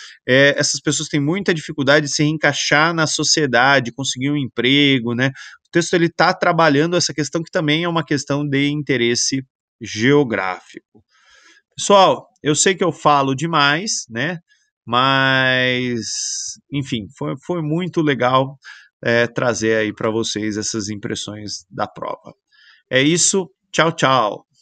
essas pessoas têm muita dificuldade de se encaixar na sociedade, conseguir um emprego, né? O texto ele está trabalhando essa questão que também é uma questão de interesse geográfico. Pessoal, eu sei que eu falo demais, né? Mas, enfim, foi, foi muito legal é, trazer aí para vocês essas impressões da prova. É isso. Tchau, tchau.